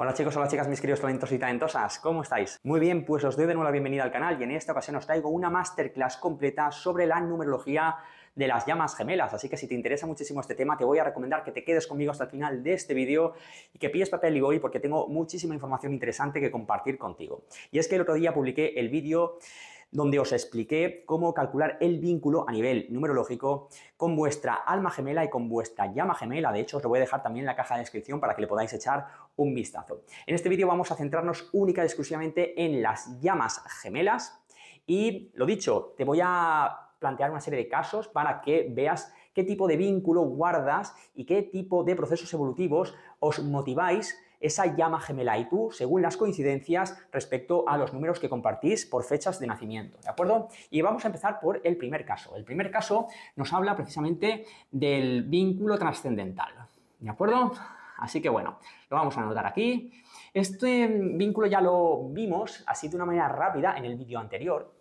Hola chicos, hola chicas, mis queridos talentos y talentosas, ¿cómo estáis? Muy bien, pues os doy de nuevo la bienvenida al canal y en esta ocasión os traigo una masterclass completa sobre la numerología de las llamas gemelas. Así que si te interesa muchísimo este tema, te voy a recomendar que te quedes conmigo hasta el final de este vídeo y que pilles papel y voy porque tengo muchísima información interesante que compartir contigo. Y es que el otro día publiqué el vídeo donde os expliqué cómo calcular el vínculo a nivel numerológico con vuestra alma gemela y con vuestra llama gemela. De hecho, os lo voy a dejar también en la caja de descripción para que le podáis echar un vistazo. En este vídeo vamos a centrarnos única y exclusivamente en las llamas gemelas y, lo dicho, te voy a plantear una serie de casos para que veas qué tipo de vínculo guardas y qué tipo de procesos evolutivos os motiváis esa llama gemela y tú según las coincidencias respecto a los números que compartís por fechas de nacimiento, ¿de acuerdo? Y vamos a empezar por el primer caso. El primer caso nos habla precisamente del vínculo trascendental, ¿de acuerdo? Así que bueno, lo vamos a anotar aquí. Este vínculo ya lo vimos así de una manera rápida en el vídeo anterior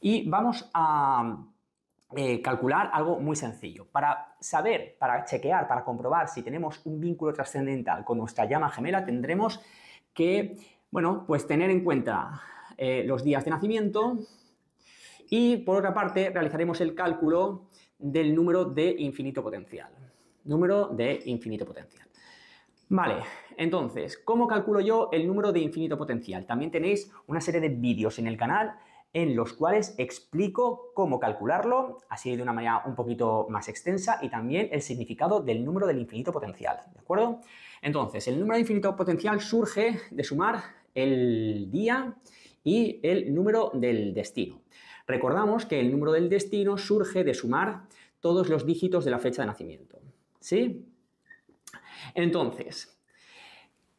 y vamos a eh, calcular algo muy sencillo. Para saber, para chequear, para comprobar si tenemos un vínculo trascendental con nuestra llama gemela, tendremos que, bueno, pues tener en cuenta eh, los días de nacimiento y, por otra parte, realizaremos el cálculo del número de infinito potencial. Número de infinito potencial. Vale, entonces, ¿cómo calculo yo el número de infinito potencial? También tenéis una serie de vídeos en el canal en los cuales explico cómo calcularlo, así de una manera un poquito más extensa, y también el significado del número del infinito potencial, ¿de acuerdo? Entonces, el número de infinito potencial surge de sumar el día y el número del destino. Recordamos que el número del destino surge de sumar todos los dígitos de la fecha de nacimiento, ¿sí? Entonces,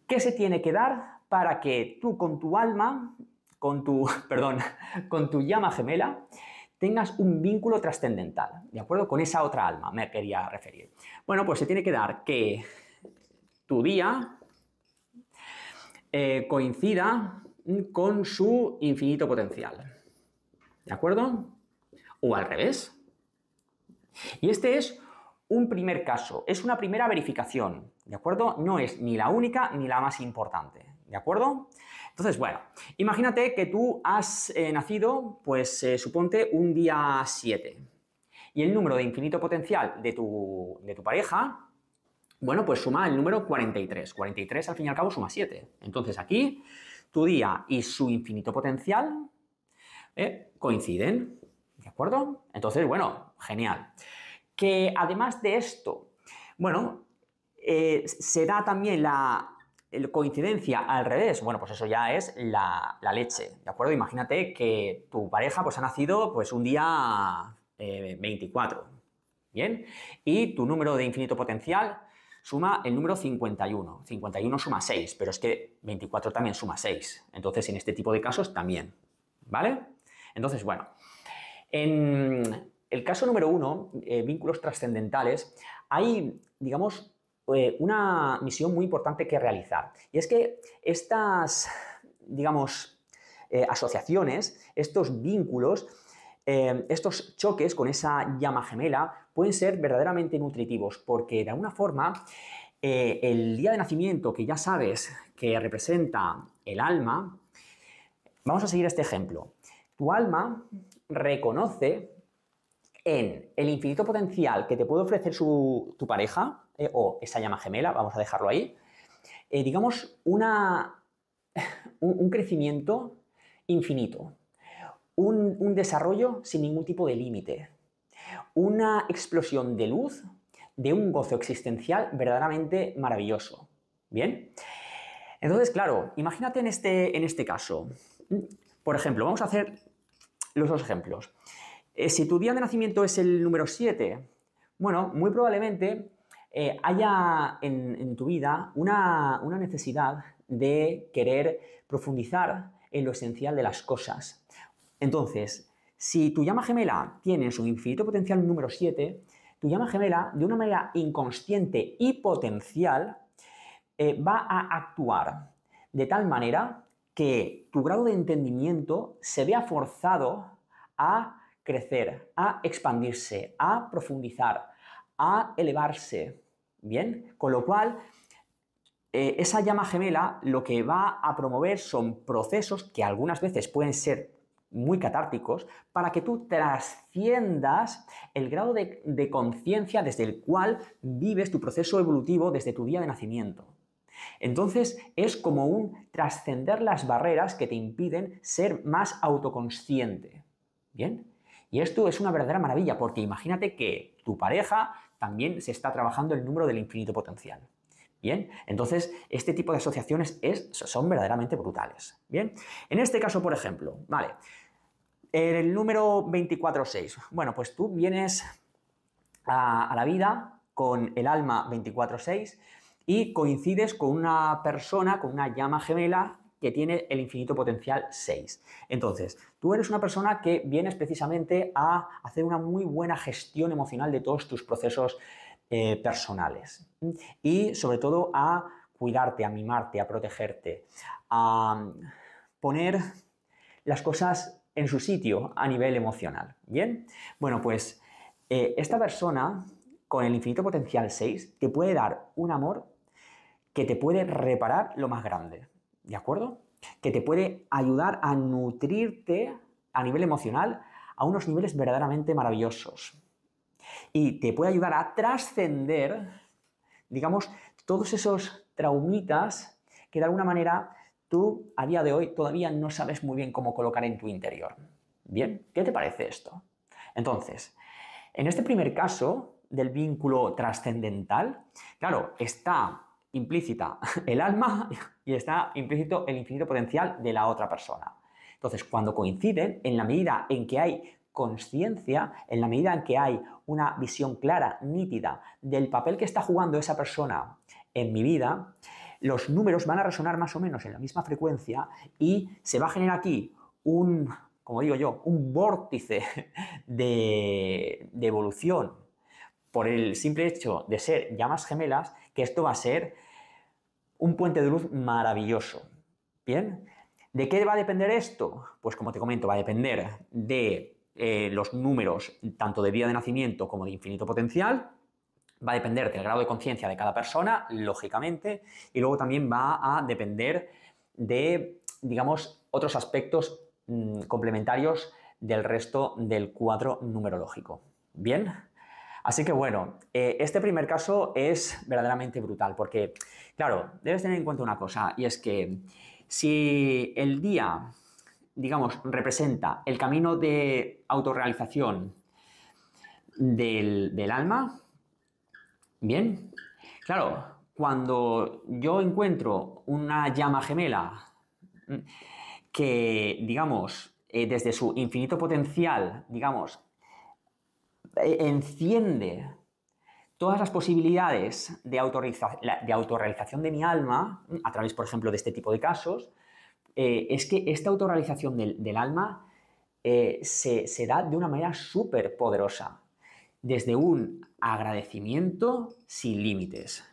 ¿qué se tiene que dar para que tú con tu alma con tu, perdón, con tu llama gemela, tengas un vínculo trascendental, ¿de acuerdo? Con esa otra alma me quería referir. Bueno, pues se tiene que dar que tu día eh, coincida con su infinito potencial, ¿de acuerdo? O al revés. Y este es un primer caso, es una primera verificación, ¿de acuerdo? No es ni la única ni la más importante, ¿de acuerdo? Entonces, bueno, imagínate que tú has eh, nacido, pues eh, suponte un día 7 y el número de infinito potencial de tu, de tu pareja, bueno, pues suma el número 43. 43 al fin y al cabo suma 7. Entonces aquí tu día y su infinito potencial eh, coinciden. ¿De acuerdo? Entonces, bueno, genial. Que además de esto, bueno, se da también la coincidencia al revés, bueno, pues eso ya es la, leche, ¿de acuerdo? Imagínate que tu pareja pues ha nacido pues un día 24, eh, ¿bien? Y tu número de infinito potencial suma el número 51, 51 suma 6, pero es que 24 también suma 6, entonces en este tipo de casos también, ¿vale? Entonces, bueno, en el caso número 1, eh, vínculos trascendentales, hay, digamos, eh, una misión muy importante que realizar. Y es que estas, digamos, eh, asociaciones, estos vínculos, eh, estos choques con esa llama gemela pueden ser verdaderamente nutritivos porque de alguna forma el día de nacimiento que ya sabes que representa el alma, vamos a seguir este ejemplo. Tu alma reconoce en el infinito potencial que te puede ofrecer tu pareja, eh, o esa llama gemela, vamos a dejarlo ahí, eh, digamos, un, crecimiento infinito, un, desarrollo sin ningún tipo de límite, una explosión de luz, de un gozo existencial verdaderamente maravilloso. ¿Bien? Entonces, claro, imagínate en este, en este caso. Por ejemplo, vamos a hacer los dos ejemplos. Eh, si tu día de nacimiento es el número 7, bueno, muy probablemente eh, haya en, tu vida una, necesidad de querer profundizar en lo esencial de las cosas. Entonces, si tu llama gemela tiene su infinito potencial número 7, tu llama gemela, de una manera inconsciente y potencial, eh, va a actuar de tal manera que tu grado de entendimiento se vea forzado a crecer, a expandirse, a profundizar, a elevarse. Bien, con lo cual, eh, esa llama gemela lo que va a promover son procesos que algunas veces pueden ser muy catárticos, para que tú trasciendas el grado de, de conciencia desde el cual vives tu proceso evolutivo desde tu día de nacimiento. Entonces es como un trascender las barreras que te impiden ser más autoconsciente. ¿Bien? Y esto es una verdadera maravilla, porque imagínate que tu pareja también se está trabajando el número del infinito potencial. Bien, entonces este tipo de asociaciones es, son verdaderamente brutales. Bien, en este caso, por ejemplo, vale, el número 246. Bueno, pues tú vienes a, la vida con el alma 246 y coincides con una persona, con una llama gemela que tiene el infinito potencial 6. Entonces, tú eres una persona que vienes precisamente a hacer una muy buena gestión emocional de todos tus procesos eh, personales y sobre todo a cuidarte, a mimarte, a protegerte, a poner las cosas en su sitio a nivel emocional. ¿Bien? Bueno, pues eh, esta persona con el infinito potencial 6 te puede dar un amor que te puede reparar lo más grande. ¿de acuerdo? Que te puede ayudar a nutrirte a nivel emocional a unos niveles verdaderamente maravillosos. Y te puede ayudar a trascender, digamos, todos esos traumitas que de alguna manera tú a día de hoy todavía no sabes muy bien cómo colocar en tu interior. Bien, ¿qué te parece esto? Entonces, en este primer caso del vínculo trascendental, claro, está implícita el alma y está implícito el infinito potencial de la otra persona. Entonces, cuando coinciden, en la medida en que hay conciencia, en la medida en que hay una visión clara, nítida, del papel que está jugando esa persona en mi vida, los números van a resonar más o menos en la misma frecuencia y se va a generar aquí un, como digo yo, un vórtice de, de evolución por el simple hecho de ser llamas gemelas que esto va a ser un puente de luz maravilloso. ¿Bien? ¿De qué va a depender esto? Pues como te comento, va a depender de eh, los números tanto de día de nacimiento como de infinito potencial. Va a depender del grado de conciencia de cada persona, lógicamente, y luego también va a depender de, digamos, otros aspectos mm, complementarios del resto del cuadro numerológico. Bien, Así que bueno, eh, este primer caso es verdaderamente brutal porque, claro, debes tener en cuenta una cosa y es que si el día, digamos, representa el camino de autorrealización del, alma, bien, claro, cuando yo encuentro una llama gemela mm, que, digamos, eh, desde su infinito potencial, digamos, eh, enciende todas las posibilidades de, autorrealización de mi alma, mm, a través, por ejemplo, de este tipo de casos, eh, es que esta autorrealización del, alma eh, se, da de una manera súper poderosa, desde un agradecimiento sin límites.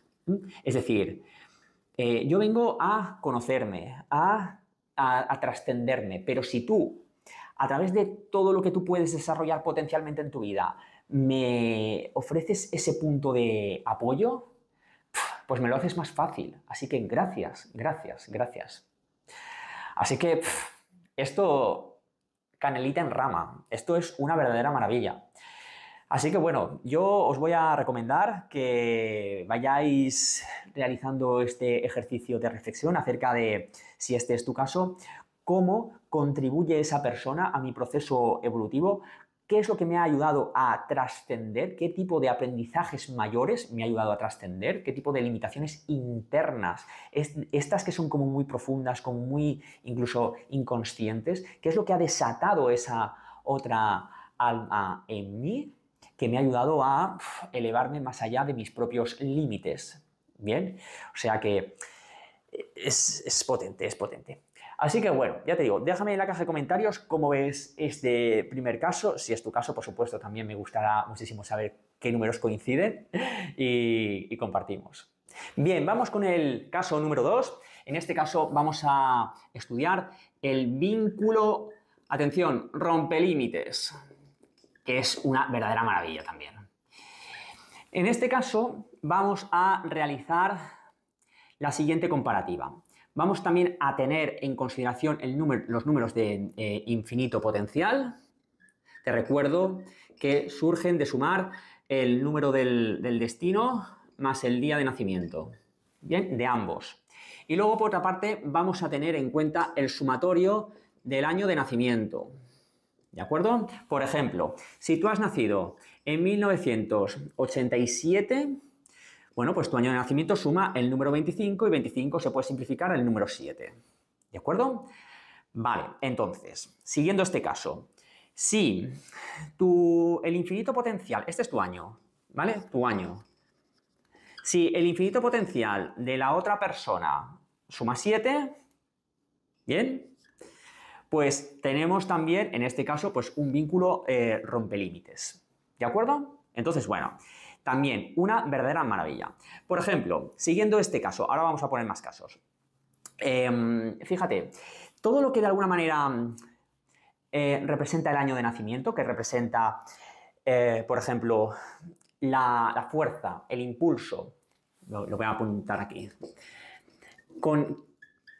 Es decir, yo vengo a conocerme, a trascenderme, pero si tú, a través de todo lo que tú puedes desarrollar potencialmente en tu vida, ¿me ofreces ese punto de apoyo? Pues me lo haces más fácil. Así que gracias, gracias, gracias. Así que esto, canelita en rama, esto es una verdadera maravilla. Así que bueno, yo os voy a recomendar que vayáis realizando este ejercicio de reflexión acerca de, si este es tu caso, cómo contribuye esa persona a mi proceso evolutivo, ¿Qué es lo que me ha ayudado a trascender? ¿Qué tipo de aprendizajes mayores me ha ayudado a trascender? ¿Qué tipo de limitaciones internas? estas que son como muy profundas, como muy incluso inconscientes. ¿Qué es lo que ha desatado esa otra alma en mí que me ha ayudado a elevarme más allá de mis propios límites? Bien, o sea que eh, es, es potente, es potente. Así que bueno, ya te digo, déjame en la caja de comentarios cómo ves este primer caso. Si es tu caso, por supuesto, también me gustará muchísimo saber qué números coinciden y, compartimos. Bien, vamos con el caso número 2. En este caso vamos a estudiar el vínculo, atención, rompe límites, que es una verdadera maravilla también. En este caso vamos a realizar la siguiente comparativa. Vamos también a tener en consideración los números de eh, infinito potencial. Te recuerdo que surgen de sumar el número del, del destino más el día de nacimiento. Bien, de ambos. Y luego, por otra parte, vamos a tener en cuenta el sumatorio del año de nacimiento. ¿De acuerdo? Por ejemplo, si tú has nacido en 1987, bueno, pues tu año de nacimiento suma el número 25 y 25 se puede simplificar al número 7. ¿De acuerdo? Vale, entonces, siguiendo este caso, si tu, el infinito potencial, este es tu año, ¿vale? Tu año. Si el infinito potencial de la otra persona suma 7, ¿bien? Pues tenemos también, en este caso, pues un vínculo eh, rompe límites. ¿De acuerdo? Entonces, bueno, también una verdadera maravilla. Por ejemplo, siguiendo este caso, ahora vamos a poner más casos. Em, fíjate, todo lo que de alguna manera eh, representa el año de nacimiento, que representa, eh, por ejemplo, la, fuerza, el impulso, lo voy a apuntar aquí, con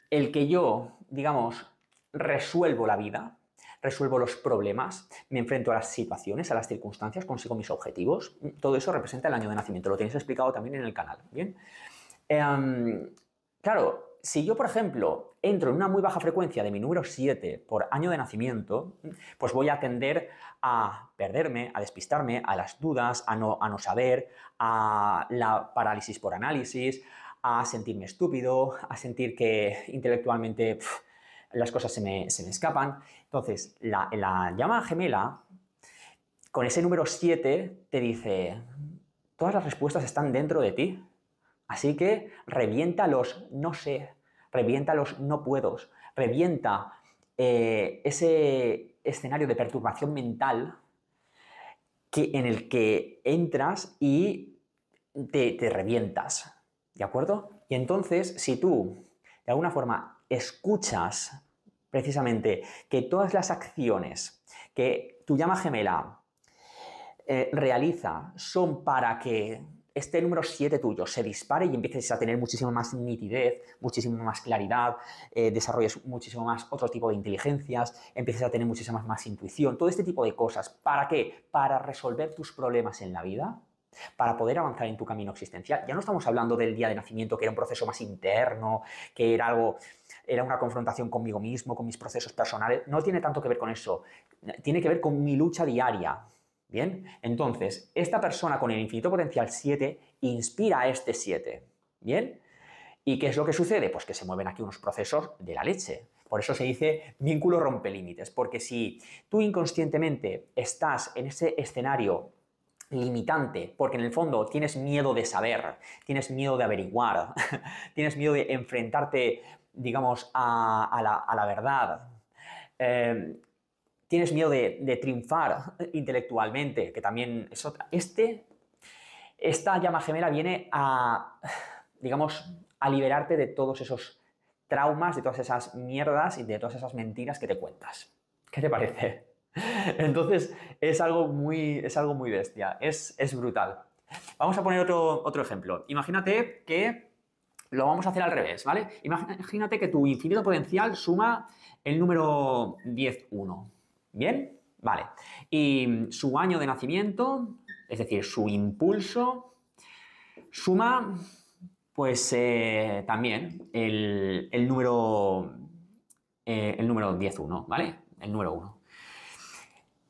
el que yo, digamos, resuelvo la vida, resuelvo los problemas, me enfrento a las situaciones, a las circunstancias, consigo mis objetivos. Todo eso representa el año de nacimiento. Lo tenéis explicado también en el canal. Bien. Em, claro, si yo, por ejemplo, entro en una muy baja frecuencia de mi número 7 por año de nacimiento, pues voy a tender a perderme, a despistarme, a las dudas, a no, saber, a la parálisis por análisis, a sentirme estúpido, a sentir que intelectualmente las cosas se me, se me escapan. Entonces, la, llama gemela, con ese número 7, te dice, todas las respuestas están dentro de ti. Así que revienta los no sé, revienta los no puedo, revienta eh, ese escenario de perturbación mental que, en el que entras y te revientas. ¿De acuerdo? Y entonces, si tú de alguna forma escuchas precisamente que todas las acciones que tu llama gemela eh, realiza son para que este número 7 tuyo se dispare y empieces a tener muchísima más nitidez, muchísima más claridad, eh, desarrolles muchísimo más otro tipo de inteligencias, empieces a tener muchísima más, más intuición, todo este tipo de cosas. ¿Para qué? Para resolver tus problemas en la vida para poder avanzar en tu camino existencial. Ya no estamos hablando del día de nacimiento, que era un proceso más interno, que era algo, era una confrontación conmigo mismo, con mis procesos personales. No tiene tanto que ver con eso. Tiene que ver con mi lucha diaria. Bien, entonces, esta persona con el infinito potencial 7 inspira a este 7. Bien, ¿y qué es lo que sucede? Pues que se mueven aquí unos procesos de la leche. Por eso se dice vínculo rompe límites, porque si tú inconscientemente estás en ese escenario limitante, porque en el fondo tienes miedo de saber, tienes miedo de averiguar, tienes miedo de enfrentarte, digamos, a, la, verdad. Em, tienes miedo de, triunfar intelectualmente, que también es otra. Este, esta llama gemela viene a, digamos, a liberarte de todos esos traumas, de todas esas mierdas y de todas esas mentiras que te cuentas. ¿Qué te parece? Entonces, es algo muy, es algo muy bestia, es, brutal. Vamos a poner otro, otro ejemplo. Imagínate que lo vamos a hacer al revés, ¿vale? Imagínate que tu infinito potencial suma el número 10, 1. ¿Bien? Vale. Y su año de nacimiento, es decir, su impulso, suma, pues eh, también el, número, el número 10, eh, 1, ¿vale? El número 1.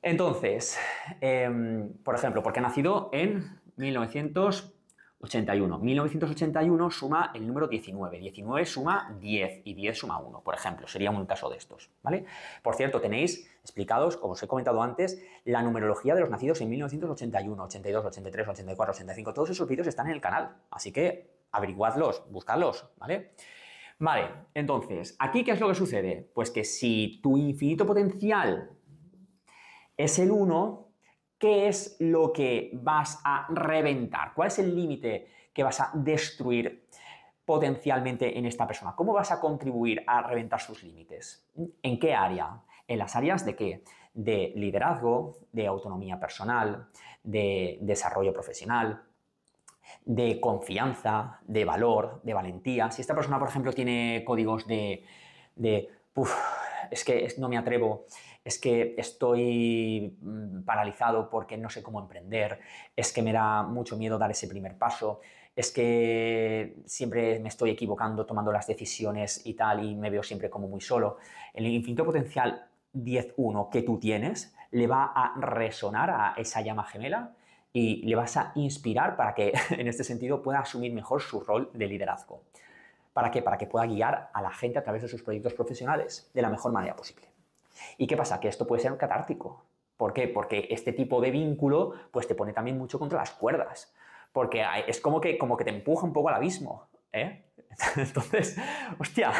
Entonces, em, por ejemplo, porque ha nacido en 1981. 1981 suma el número 19. 19 suma 10 y 10 suma 1, por ejemplo. Sería un caso de estos, ¿vale? Por cierto, tenéis explicados, como os he comentado antes, la numerología de los nacidos en 1981, 82, 83, 84, 85. Todos esos vídeos están en el canal, así que averiguadlos, buscadlos, ¿vale? Vale, entonces, ¿aquí qué es lo que sucede? Pues que si tu infinito potencial es el uno ¿qué es lo que vas a reventar? ¿Cuál es el límite que vas a destruir potencialmente en esta persona? ¿Cómo vas a contribuir a reventar sus límites? ¿En qué área? ¿En las áreas de qué? De liderazgo, de autonomía personal, de desarrollo profesional, de confianza, de valor, de valentía. Si esta persona, por ejemplo, tiene códigos de, de es que no me atrevo, es que estoy mm, paralizado porque no sé cómo emprender, es que me da mucho miedo dar ese primer paso, es que siempre me estoy equivocando tomando las decisiones y tal y me veo siempre como muy solo. El infinito potencial 10-1 que tú tienes le va a resonar a esa llama gemela y le vas a inspirar para que en este sentido pueda asumir mejor su rol de liderazgo. ¿Para qué? Para que pueda guiar a la gente a través de sus proyectos profesionales de la mejor manera posible. ¿Y qué pasa? Que esto puede ser catártico. ¿Por qué? Porque este tipo de vínculo pues te pone también mucho contra las cuerdas. Porque es como que, como que te empuja un poco al abismo. ¿eh? Entonces, hostia,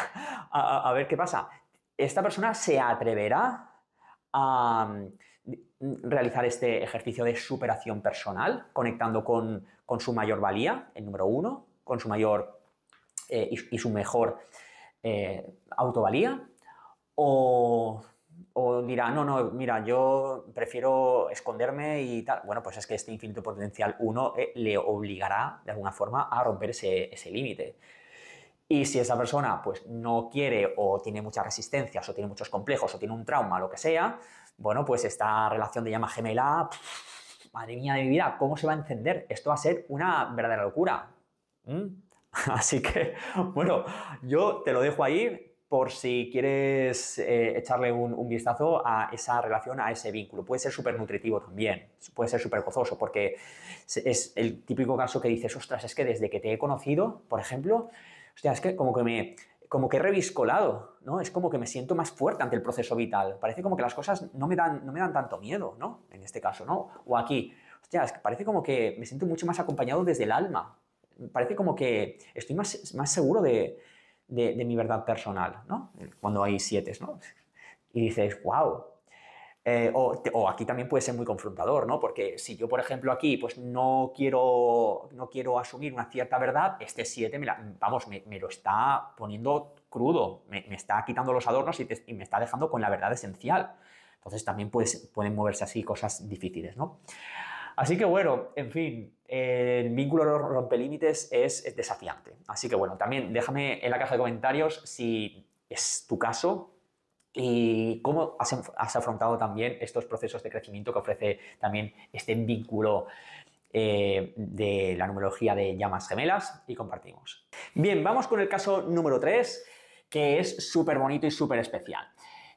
a, ver qué pasa. ¿Esta persona se atreverá a mm, realizar este ejercicio de superación personal, conectando con, su mayor valía, el número uno, con su mayor eh, y, su mejor eh, autovalía? ¿O o dirá, no, no, mira, yo prefiero esconderme y tal. Bueno, pues es que este infinito potencial 1 eh, le obligará de alguna forma a romper ese, límite. Y si esa persona pues no quiere o tiene muchas resistencias o tiene muchos complejos o tiene un trauma, lo que sea, bueno, pues esta relación de llama gemela, madre mía de mi vida, ¿cómo se va a encender? Esto va a ser una verdadera locura. ¿Mm? Así que, bueno, yo te lo dejo ahí por si quieres eh, echarle un, vistazo a esa relación, a ese vínculo. Puede ser súper nutritivo también, puede ser súper gozoso, porque es el típico caso que dices, ostras, es que desde que te he conocido, por ejemplo, hostia, es que como que me, como que he reviscolado, ¿no? Es como que me siento más fuerte ante el proceso vital. Parece como que las cosas no me dan, no me dan tanto miedo, ¿no? En este caso, ¿no? O aquí, parece como que me siento mucho más acompañado desde el alma. Parece como que estoy más, más seguro de, de, mi verdad personal, ¿no? Cuando hay siete, ¿no? Y dices, wow. Eh, o, aquí también puede ser muy confrontador, ¿no? Porque si yo, por ejemplo, aquí pues no quiero, no quiero asumir una cierta verdad, este 7 me vamos, me, lo está poniendo crudo, me, está quitando los adornos y, me está dejando con la verdad esencial. Entonces también pueden moverse así cosas difíciles, ¿no? Así que bueno, en fin, el vínculo rompe límites es, desafiante. Así que bueno, también déjame en la caja de comentarios si es tu caso, y cómo has, afrontado también estos procesos de crecimiento que ofrece también este vínculo eh, de la numerología de llamas gemelas y compartimos. Bien, vamos con el caso número 3, que es súper bonito y súper especial.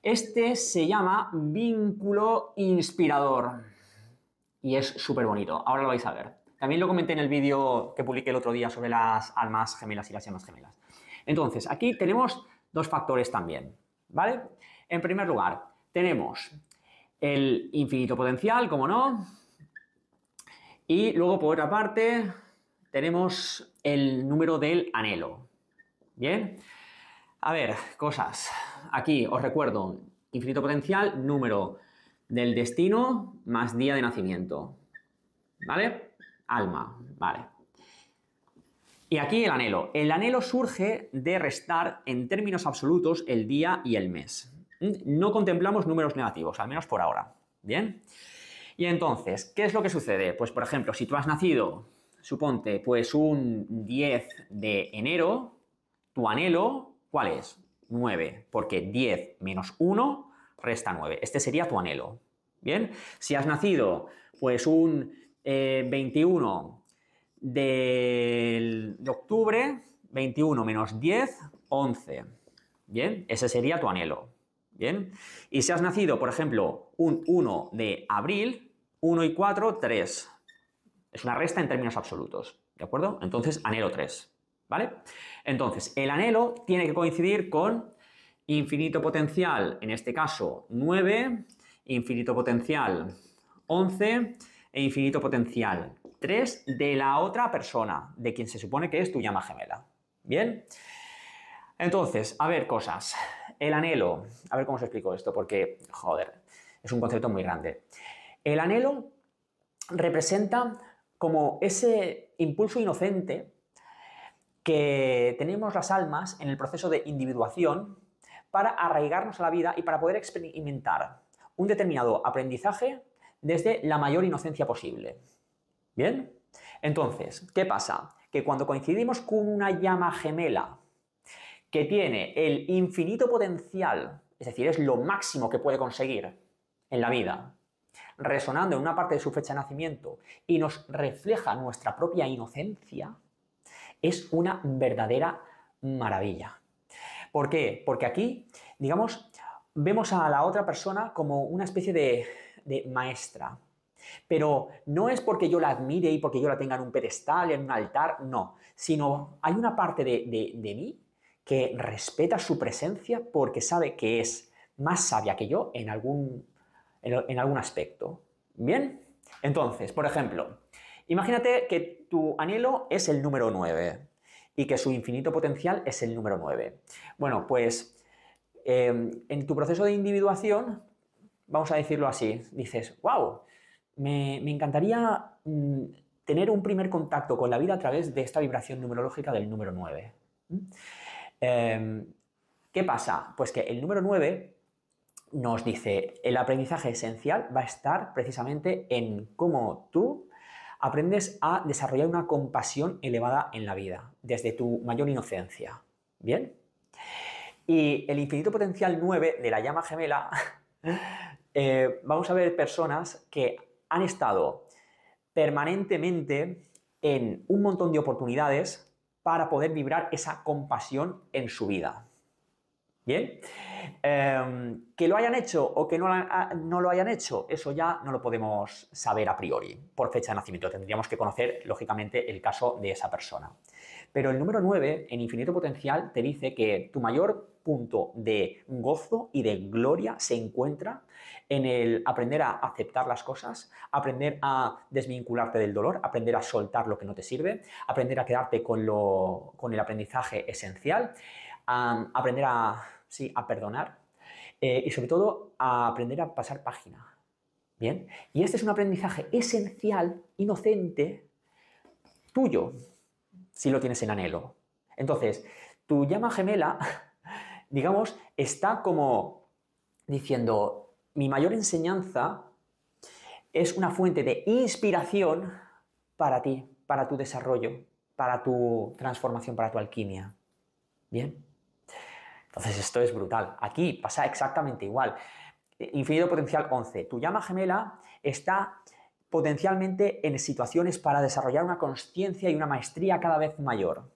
Este se llama vínculo inspirador y es súper bonito. Ahora lo vais a ver. También lo comenté en el vídeo que publiqué el otro día sobre las almas gemelas y las llamas gemelas. Entonces, aquí tenemos dos factores también, ¿vale? En primer lugar, tenemos el infinito potencial, como no, y luego por otra parte tenemos el número del anhelo. Bien, a ver, cosas. Aquí os recuerdo, infinito potencial, número del destino más día de nacimiento. ¿Vale? Alma, vale. Y aquí el anhelo. El anhelo surge de restar en términos absolutos el día y el mes. No contemplamos números negativos, al menos por ahora. ¿Bien? Y entonces, ¿qué es lo que sucede? Pues, por ejemplo, si tú has nacido, suponte, pues un 10 de enero, tu anhelo, ¿cuál es? 9, porque 10 menos 1 resta 9. Este sería tu anhelo. Bien, si has nacido pues un 21 eh, de, de octubre, 21 menos 10, 11. Bien, ese sería tu anhelo. Bien, y si has nacido, por ejemplo, un 1 de abril, 1 y 4, 3. Es una resta en términos absolutos, ¿de acuerdo? Entonces, anhelo 3, ¿vale? Entonces, el anhelo tiene que coincidir con Infinito potencial, en este caso 9, infinito potencial 11 e infinito potencial 3 de la otra persona, de quien se supone que es tu llama gemela. ¿Bien? Entonces, a ver cosas. El anhelo, a ver cómo os explico esto, porque, joder, es un concepto muy grande. El anhelo representa como ese impulso inocente que tenemos las almas en el proceso de individuación para arraigarnos a la vida y para poder experimentar un determinado aprendizaje desde la mayor inocencia posible. ¿Bien? Entonces, ¿qué pasa? Que cuando coincidimos con una llama gemela que tiene el infinito potencial, es decir, es lo máximo que puede conseguir en la vida, resonando en una parte de su fecha de nacimiento y nos refleja nuestra propia inocencia, es una verdadera maravilla. ¿Por qué? Porque aquí, digamos, vemos a la otra persona como una especie de, maestra. Pero no es porque yo la admire y porque yo la tenga en un pedestal, en un altar, no, sino hay una parte de, mí que respeta su presencia porque sabe que es más sabia que yo en algún, en algún aspecto. ¿Bien? Entonces, por ejemplo, imagínate que tu anhelo es el número 9 y que su infinito potencial es el número 9. Bueno, pues em, en tu proceso de individuación, vamos a decirlo así, dices, wow, me, encantaría mm, tener un primer contacto con la vida a través de esta vibración numerológica del número 9. ¿Mm? Em, ¿Qué pasa? Pues que el número 9 nos dice, el aprendizaje esencial va a estar precisamente en cómo tú aprendes a desarrollar una compasión elevada en la vida, desde tu mayor inocencia. ¿Bien? Y el infinito potencial 9 de la llama gemela, eh, vamos a ver personas que han estado permanentemente en un montón de oportunidades para poder vibrar esa compasión en su vida. Bien, em, que lo hayan hecho o que ah, no, lo hayan hecho, eso ya no lo podemos saber a priori por fecha de nacimiento. Tendríamos que conocer, lógicamente, el caso de esa persona. Pero el número 9, en infinito potencial, te dice que tu mayor punto de gozo y de gloria se encuentra en el aprender a aceptar las cosas, aprender a desvincularte del dolor, aprender a soltar lo que no te sirve, aprender a quedarte con, con el aprendizaje esencial Mm, aprender a, sí, a perdonar eh, y sobre todo a aprender a pasar página. Bien, y este es un aprendizaje esencial, inocente, tuyo, si lo tienes en anhelo. Entonces, tu llama gemela, digamos, está como diciendo, mi mayor enseñanza es una fuente de inspiración para ti, para tu desarrollo, para tu transformación, para tu alquimia. ¿Bien? Entonces esto es brutal. Aquí pasa exactamente igual. Infinito potencial 11. Tu llama gemela está potencialmente en situaciones para desarrollar una conciencia y una maestría cada vez mayor,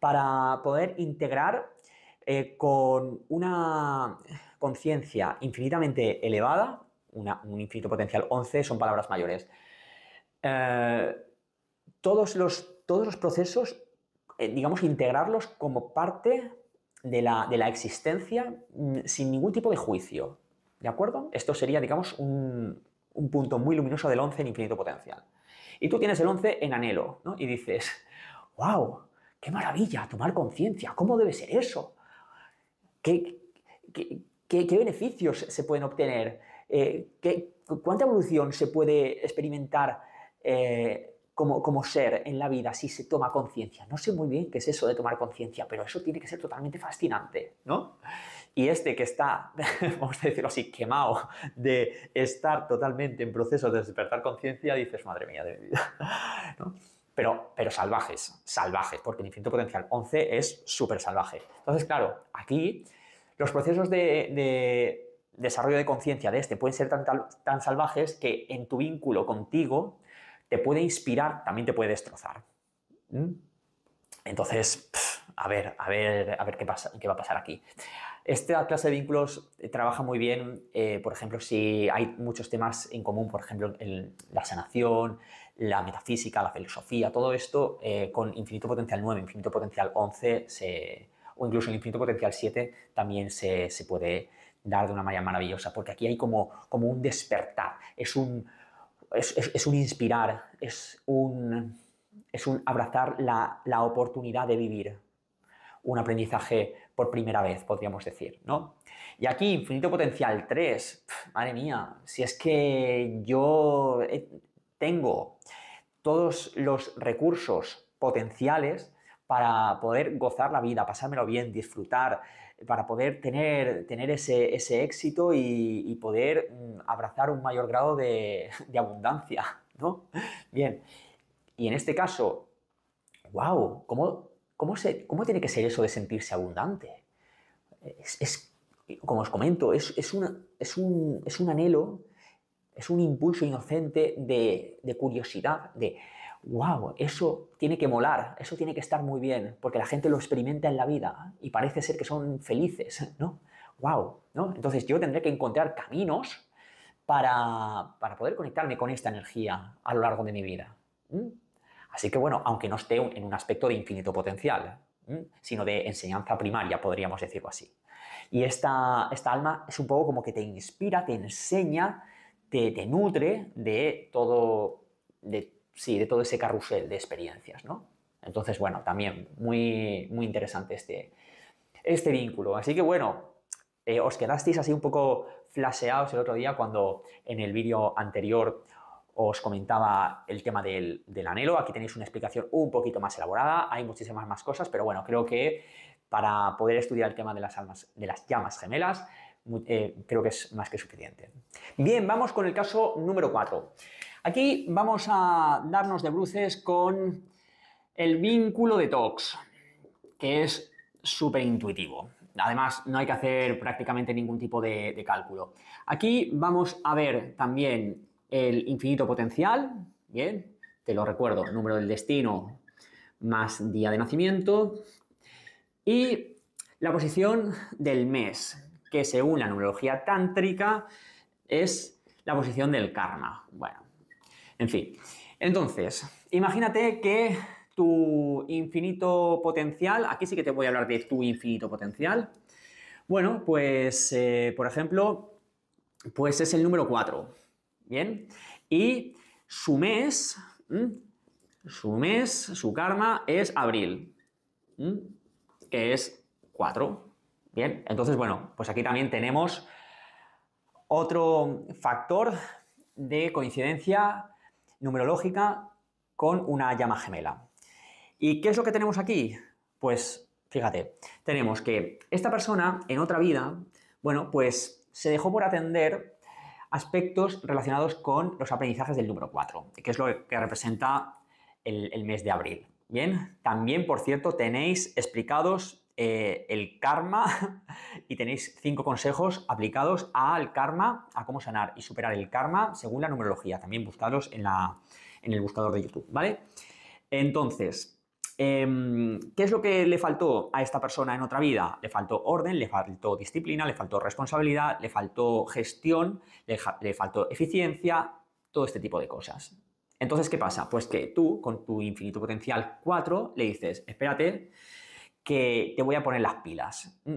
para poder integrar eh, con una conciencia infinitamente elevada, un infinito potencial 11 son palabras mayores, eh, todos, los, todos los procesos, eh, digamos, integrarlos como parte de la, existencia mm, sin ningún tipo de juicio. ¿De acuerdo? Esto sería, digamos, un, punto muy luminoso del 11 en infinito potencial. Y tú tienes el 11 en anhelo, ¿no? Y dices, wow, qué maravilla, tomar conciencia, ¿cómo debe ser eso? ¿Qué, beneficios se pueden obtener? Eh, ¿qué, ¿Cuánta evolución se puede experimentar? Eh, como, ser en la vida si se toma conciencia. No sé muy bien qué es eso de tomar conciencia, pero eso tiene que ser totalmente fascinante, ¿no? Y este que está, vamos a decirlo así, quemado de estar totalmente en proceso de despertar conciencia, dices, madre mía de mi vida, ¿no? Pero, pero, salvajes, salvajes, porque el infinito potencial 11 es súper salvaje. Entonces, claro, aquí los procesos de, desarrollo de conciencia de este pueden ser tan, tan, salvajes que en tu vínculo contigo te puede inspirar, también te puede destrozar. ¿Mm? Entonces, a ver, a ver, a ver qué, pasa, qué va a pasar aquí. Esta clase de vínculos eh, trabaja muy bien, eh, por ejemplo, si hay muchos temas en común, por ejemplo, la sanación, la metafísica, la filosofía, todo esto eh, con infinito potencial 9, infinito potencial 11 o incluso el infinito potencial 7 también se, se puede dar de una manera maravillosa, porque aquí hay como, como un despertar, es un es, un inspirar, es un, abrazar la, oportunidad de vivir. Un aprendizaje por primera vez, podríamos decir, ¿no? Y aquí, Infinito Potencial 3, madre mía, si es que yo eh, tengo todos los recursos potenciales para poder gozar la vida, pasármelo bien, disfrutar, para poder tener, tener ese, éxito y, poder mm, abrazar un mayor grado de, abundancia, Bien, y en este caso, wow, ¿cómo, cómo, ¿cómo, tiene que ser eso de sentirse abundante? Es, como os comento, es, es, una, un, es un anhelo, es un impulso inocente de, de curiosidad, de wow, eso tiene que molar, eso tiene que estar muy bien, porque la gente lo experimenta en la vida y parece ser que son felices, ¿no? Wow, ¿no? Entonces yo tendré que encontrar caminos para, poder conectarme con esta energía a lo largo de mi vida. Así que bueno, aunque no esté en un aspecto de infinito potencial, sino de enseñanza primaria, podríamos decirlo así. Y esta, esta alma es un poco como que te inspira, te enseña, te, te nutre de todo, de sí, de todo ese carrusel de experiencias, ¿no? Entonces, bueno, también muy, muy interesante este, este vínculo. Así que bueno, eh, os quedasteis así un poco flaseados el otro día cuando en el vídeo anterior os comentaba el tema del, del, anhelo. Aquí tenéis una explicación un poquito más elaborada. Hay muchísimas más cosas, pero bueno, creo que para poder estudiar el tema de las, almas, de las llamas gemelas, eh, creo que es más que suficiente. Bien, vamos con el caso número 4. Aquí vamos a darnos de bruces con el vínculo de TOX, que es súper intuitivo. Además, no hay que hacer prácticamente ningún tipo de, cálculo. Aquí vamos a ver también el infinito potencial, ¿bien? Te lo recuerdo, número del destino más día de nacimiento. Y la posición del mes, que según la numerología tántrica es la posición del karma. Bueno, en fin. Entonces, imagínate que tu infinito potencial, aquí sí que te voy a hablar de tu infinito potencial. Bueno, pues, eh, por ejemplo, pues es el número 4. Bien. Y su mes, su mes, su karma es abril, que es 4. Bien. Entonces, bueno, pues aquí también tenemos otro factor de coincidencia numerológica con una llama gemela. ¿Y qué es lo que tenemos aquí? Pues fíjate, tenemos que esta persona en otra vida, bueno, pues se dejó por atender aspectos relacionados con los aprendizajes del número 4, que es lo que representa el, el mes de abril. Bien, también, por cierto, tenéis explicados eh, el karma y tenéis cinco consejos aplicados al karma, a cómo sanar y superar el karma según la numerología. También buscadlos en, la, en el buscador de YouTube, ¿vale? Entonces, em, ¿qué es lo que le faltó a esta persona en otra vida? Le faltó orden, le faltó disciplina, le faltó responsabilidad, le faltó gestión, le faltó eficiencia, todo este tipo de cosas. Entonces, ¿qué pasa? Pues que tú, con tu infinito potencial 4, le dices, espérate, que te voy a poner las pilas. Mm.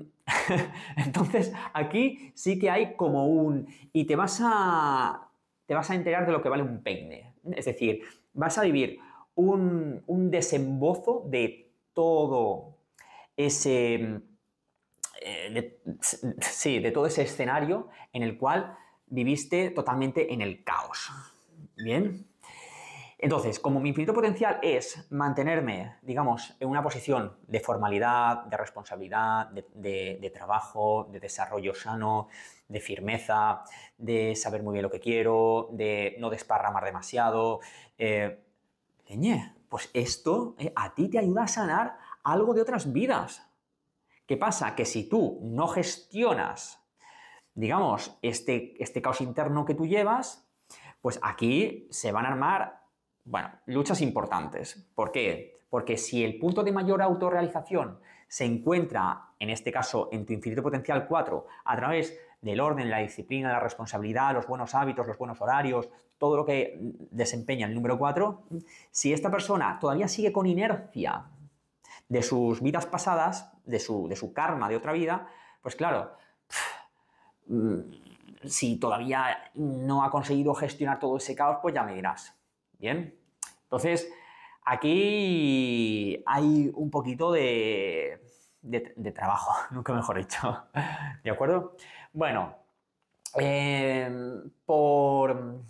Entonces, aquí sí que hay como un... Y te vas a... enterar de lo que vale un peine. Es decir, vas a vivir un, desembozo de todo ese... Mm, eh, sí, de todo ese escenario en el cual viviste totalmente en el caos. Bien. Entonces, como mi infinito potencial es mantenerme, digamos, en una posición de formalidad, de responsabilidad, de, trabajo, de desarrollo sano, de firmeza, de saber muy bien lo que quiero, de no desparramar demasiado, eh, pues esto eh, a ti te ayuda a sanar algo de otras vidas. ¿Qué pasa? Que si tú no gestionas, digamos, este, este caos interno que tú llevas, pues aquí se van a armar bueno, luchas importantes. ¿Por qué? Porque si el punto de mayor autorrealización se encuentra, en este caso, en tu infinito potencial 4, a través del orden, la disciplina, la responsabilidad, los buenos hábitos, los buenos horarios, todo lo que desempeña el número 4, si esta persona todavía sigue con inercia de sus vidas pasadas, de su, de su karma de otra vida, pues claro, mm, si todavía no ha conseguido gestionar todo ese caos, pues ya me dirás. Bien. Entonces, aquí hay un poquito de, de, trabajo, nunca mejor dicho. ¿De acuerdo? Bueno, em, por,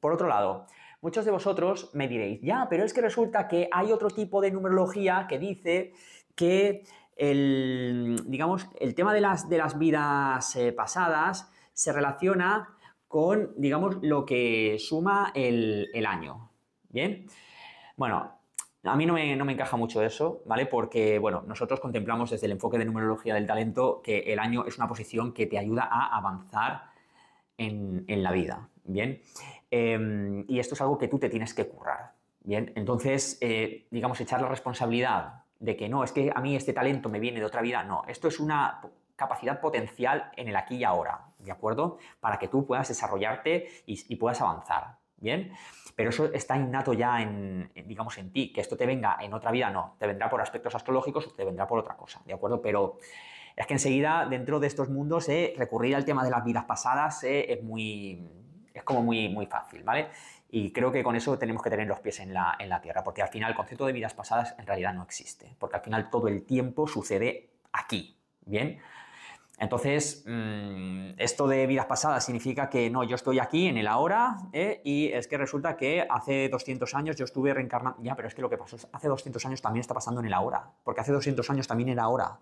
por otro lado, muchos de vosotros me diréis, ya, pero es que resulta que hay otro tipo de numerología que dice que el, digamos, el tema de las, de las vidas eh, pasadas se relaciona con, digamos, lo que suma el, año. ¿Bien? Bueno, a mí no me, encaja mucho eso, ¿vale? Porque, bueno, nosotros contemplamos desde el enfoque de numerología del talento que el año es una posición que te ayuda a avanzar en, la vida, ¿bien? Em, y esto es algo que tú te tienes que currar, ¿bien? Entonces, eh, digamos, echar la responsabilidad de que no, es que a mí este talento me viene de otra vida, no, esto es una capacidad potencial en el aquí y ahora, ¿de acuerdo? Para que tú puedas desarrollarte y, puedas avanzar. ¿Bien? Pero eso está innato ya en, digamos, en ti. Que esto te venga en otra vida, no. Te vendrá por aspectos astrológicos o te vendrá por otra cosa, ¿de acuerdo? Pero es que enseguida, dentro de estos mundos, eh, recurrir al tema de las vidas pasadas eh, es muy... Es como muy, muy fácil, ¿vale? Y creo que con eso tenemos que tener los pies en la, en la tierra, porque al final el concepto de vidas pasadas en realidad no existe, porque al final todo el tiempo sucede aquí, ¿bien? Entonces, mm, esto de vidas pasadas significa que no, yo estoy aquí en el ahora ¿eh? y es que resulta que hace 200 años yo estuve reencarnando. Ya, pero es que lo que pasó hace 200 años también está pasando en el ahora, porque hace 200 años también era ahora.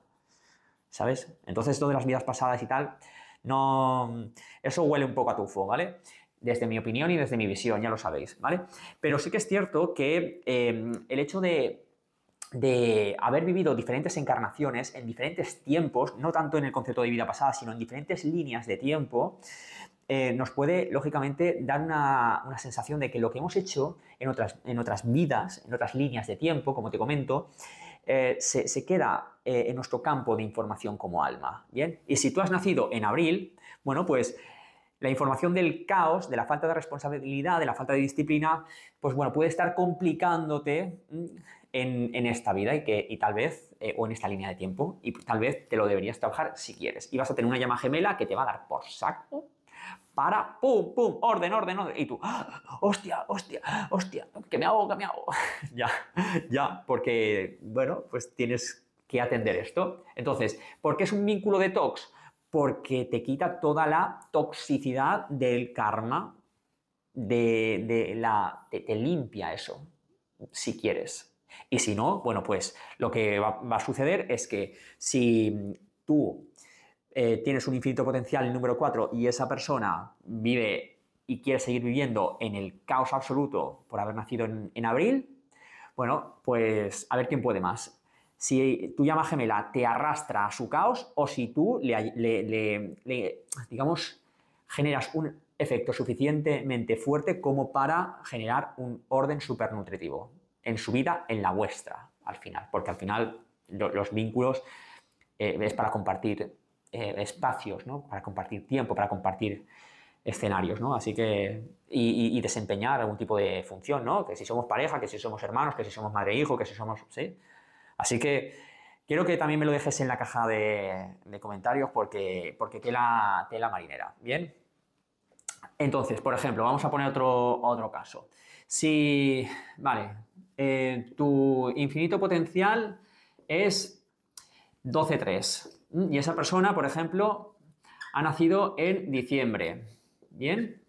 ¿Sabes? Entonces, esto de las vidas pasadas y tal, no. Eso huele un poco a tufo, ¿vale? Desde mi opinión y desde mi visión, ya lo sabéis, ¿vale? Pero sí que es cierto que eh, el hecho de de haber vivido diferentes encarnaciones en diferentes tiempos, no tanto en el concepto de vida pasada, sino en diferentes líneas de tiempo, eh, nos puede, lógicamente, dar una, sensación de que lo que hemos hecho en otras, en otras vidas, en otras líneas de tiempo, como te comento, eh, se, queda eh, en nuestro campo de información como alma. ¿Bien? Y si tú has nacido en abril, bueno, pues la información del caos, de la falta de responsabilidad, de la falta de disciplina, pues bueno, puede estar complicándote en, esta vida y, que, tal vez, eh, o en esta línea de tiempo, y tal vez te lo deberías trabajar si quieres. Y vas a tener una llama gemela que te va a dar por saco para, pum, pum, orden, orden, orden. Y tú, ¡Ah! hostia, hostia, hostia, que me hago, que me hago. ya, ya, porque, bueno, pues tienes que atender esto. Entonces, ¿por qué es un vínculo de tox? Porque te quita toda la toxicidad del karma, de, la, te limpia eso, si quieres. Y si no, bueno, pues lo que va, a suceder es que si tú eh, tienes un infinito potencial número 4 y esa persona vive y quiere seguir viviendo en el caos absoluto por haber nacido en, abril, bueno, pues a ver quién puede más. Si tu llama gemela te arrastra a su caos o si tú le, le digamos, generas un efecto suficientemente fuerte como para generar un orden supernutritivo en su vida, en la vuestra, al final, porque al final los vínculos eh, es para compartir eh, espacios, ¿no? para compartir tiempo, para compartir escenarios, ¿no? Así que, y, desempeñar algún tipo de función, ¿no? Que si somos pareja, que si somos hermanos, que si somos madre e hijo, que si somos, ¿sí? Así que quiero que también me lo dejes en la caja de, comentarios porque, porque tela, tela marinera, ¿bien? Entonces, por ejemplo, vamos a poner otro, otro caso. Si, vale, eh, tu infinito potencial es 12.3 mm, y esa persona, por ejemplo, ha nacido en diciembre. Bien,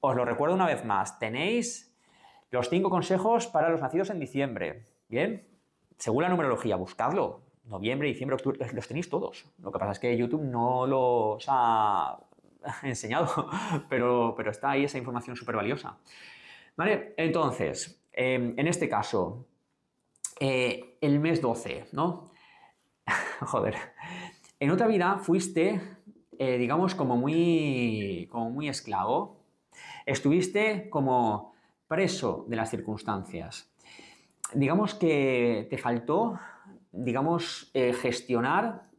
os lo recuerdo una vez más, tenéis los cinco consejos para los nacidos en diciembre. Bien, según la numerología, buscadlo. Noviembre, diciembre, octubre, eh, los tenéis todos. Lo que pasa es que YouTube no los ha enseñado, pero, pero está ahí esa información súper valiosa. Vale, entonces, Em, en este caso, eh, el mes 12, ¿no? Joder. En otra vida fuiste, eh, digamos, como muy, esclavo. Estuviste como preso de las circunstancias. Digamos que te faltó, digamos, eh, gestionar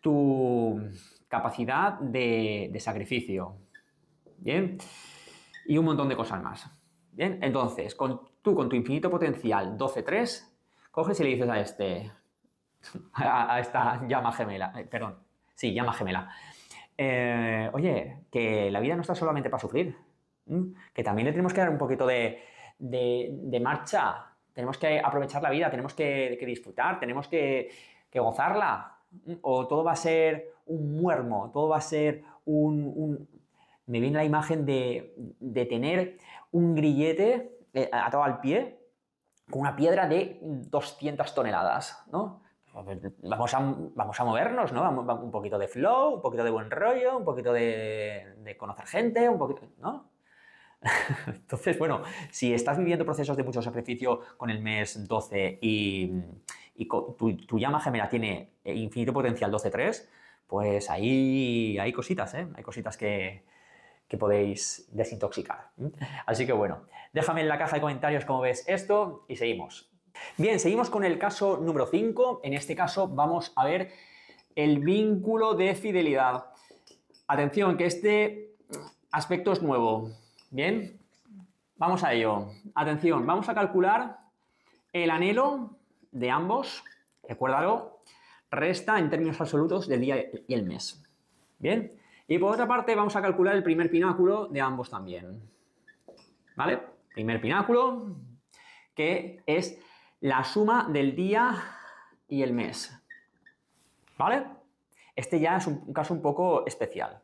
tu capacidad de sacrificio. Bien. Y un montón de cosas más. Bien, entonces, con, tú con tu infinito potencial 12-3, coges y le dices a este, a, esta llama gemela, eh, perdón, sí, llama gemela, eh, oye, que la vida no está solamente para sufrir, que también le tenemos que dar un poquito de, marcha, tenemos que aprovechar la vida, tenemos que, disfrutar, tenemos que, gozarla, o todo va a ser un muermo, todo va a ser un, me viene la imagen de, tener un grillete eh, atado al pie con una piedra de 200 toneladas, ¿no? Vamos a, vamos a movernos, ¿no? Un poquito de flow, un poquito de buen rollo, un poquito de, de conocer gente, un poquito, ¿no? Entonces, bueno, si estás viviendo procesos de mucho sacrificio con el mes 12 y, tu, tu, llama gemela tiene eh, infinito potencial 12-3, pues ahí hay cositas, ¿eh? Hay cositas que, que podéis desintoxicar. Así que bueno, déjame en la caja de comentarios cómo ves esto y seguimos. Bien, seguimos con el caso número 5. En este caso vamos a ver el vínculo de fidelidad. Atención, que este aspecto es nuevo. Bien, vamos a ello. Atención, vamos a calcular el anhelo de ambos. Recuérdalo, resta en términos absolutos del día y el mes. Bien, y por otra parte vamos a calcular el primer pináculo de ambos también. ¿Vale? Primer pináculo, que es la suma del día y el mes. ¿Vale? Este ya es un caso un poco especial.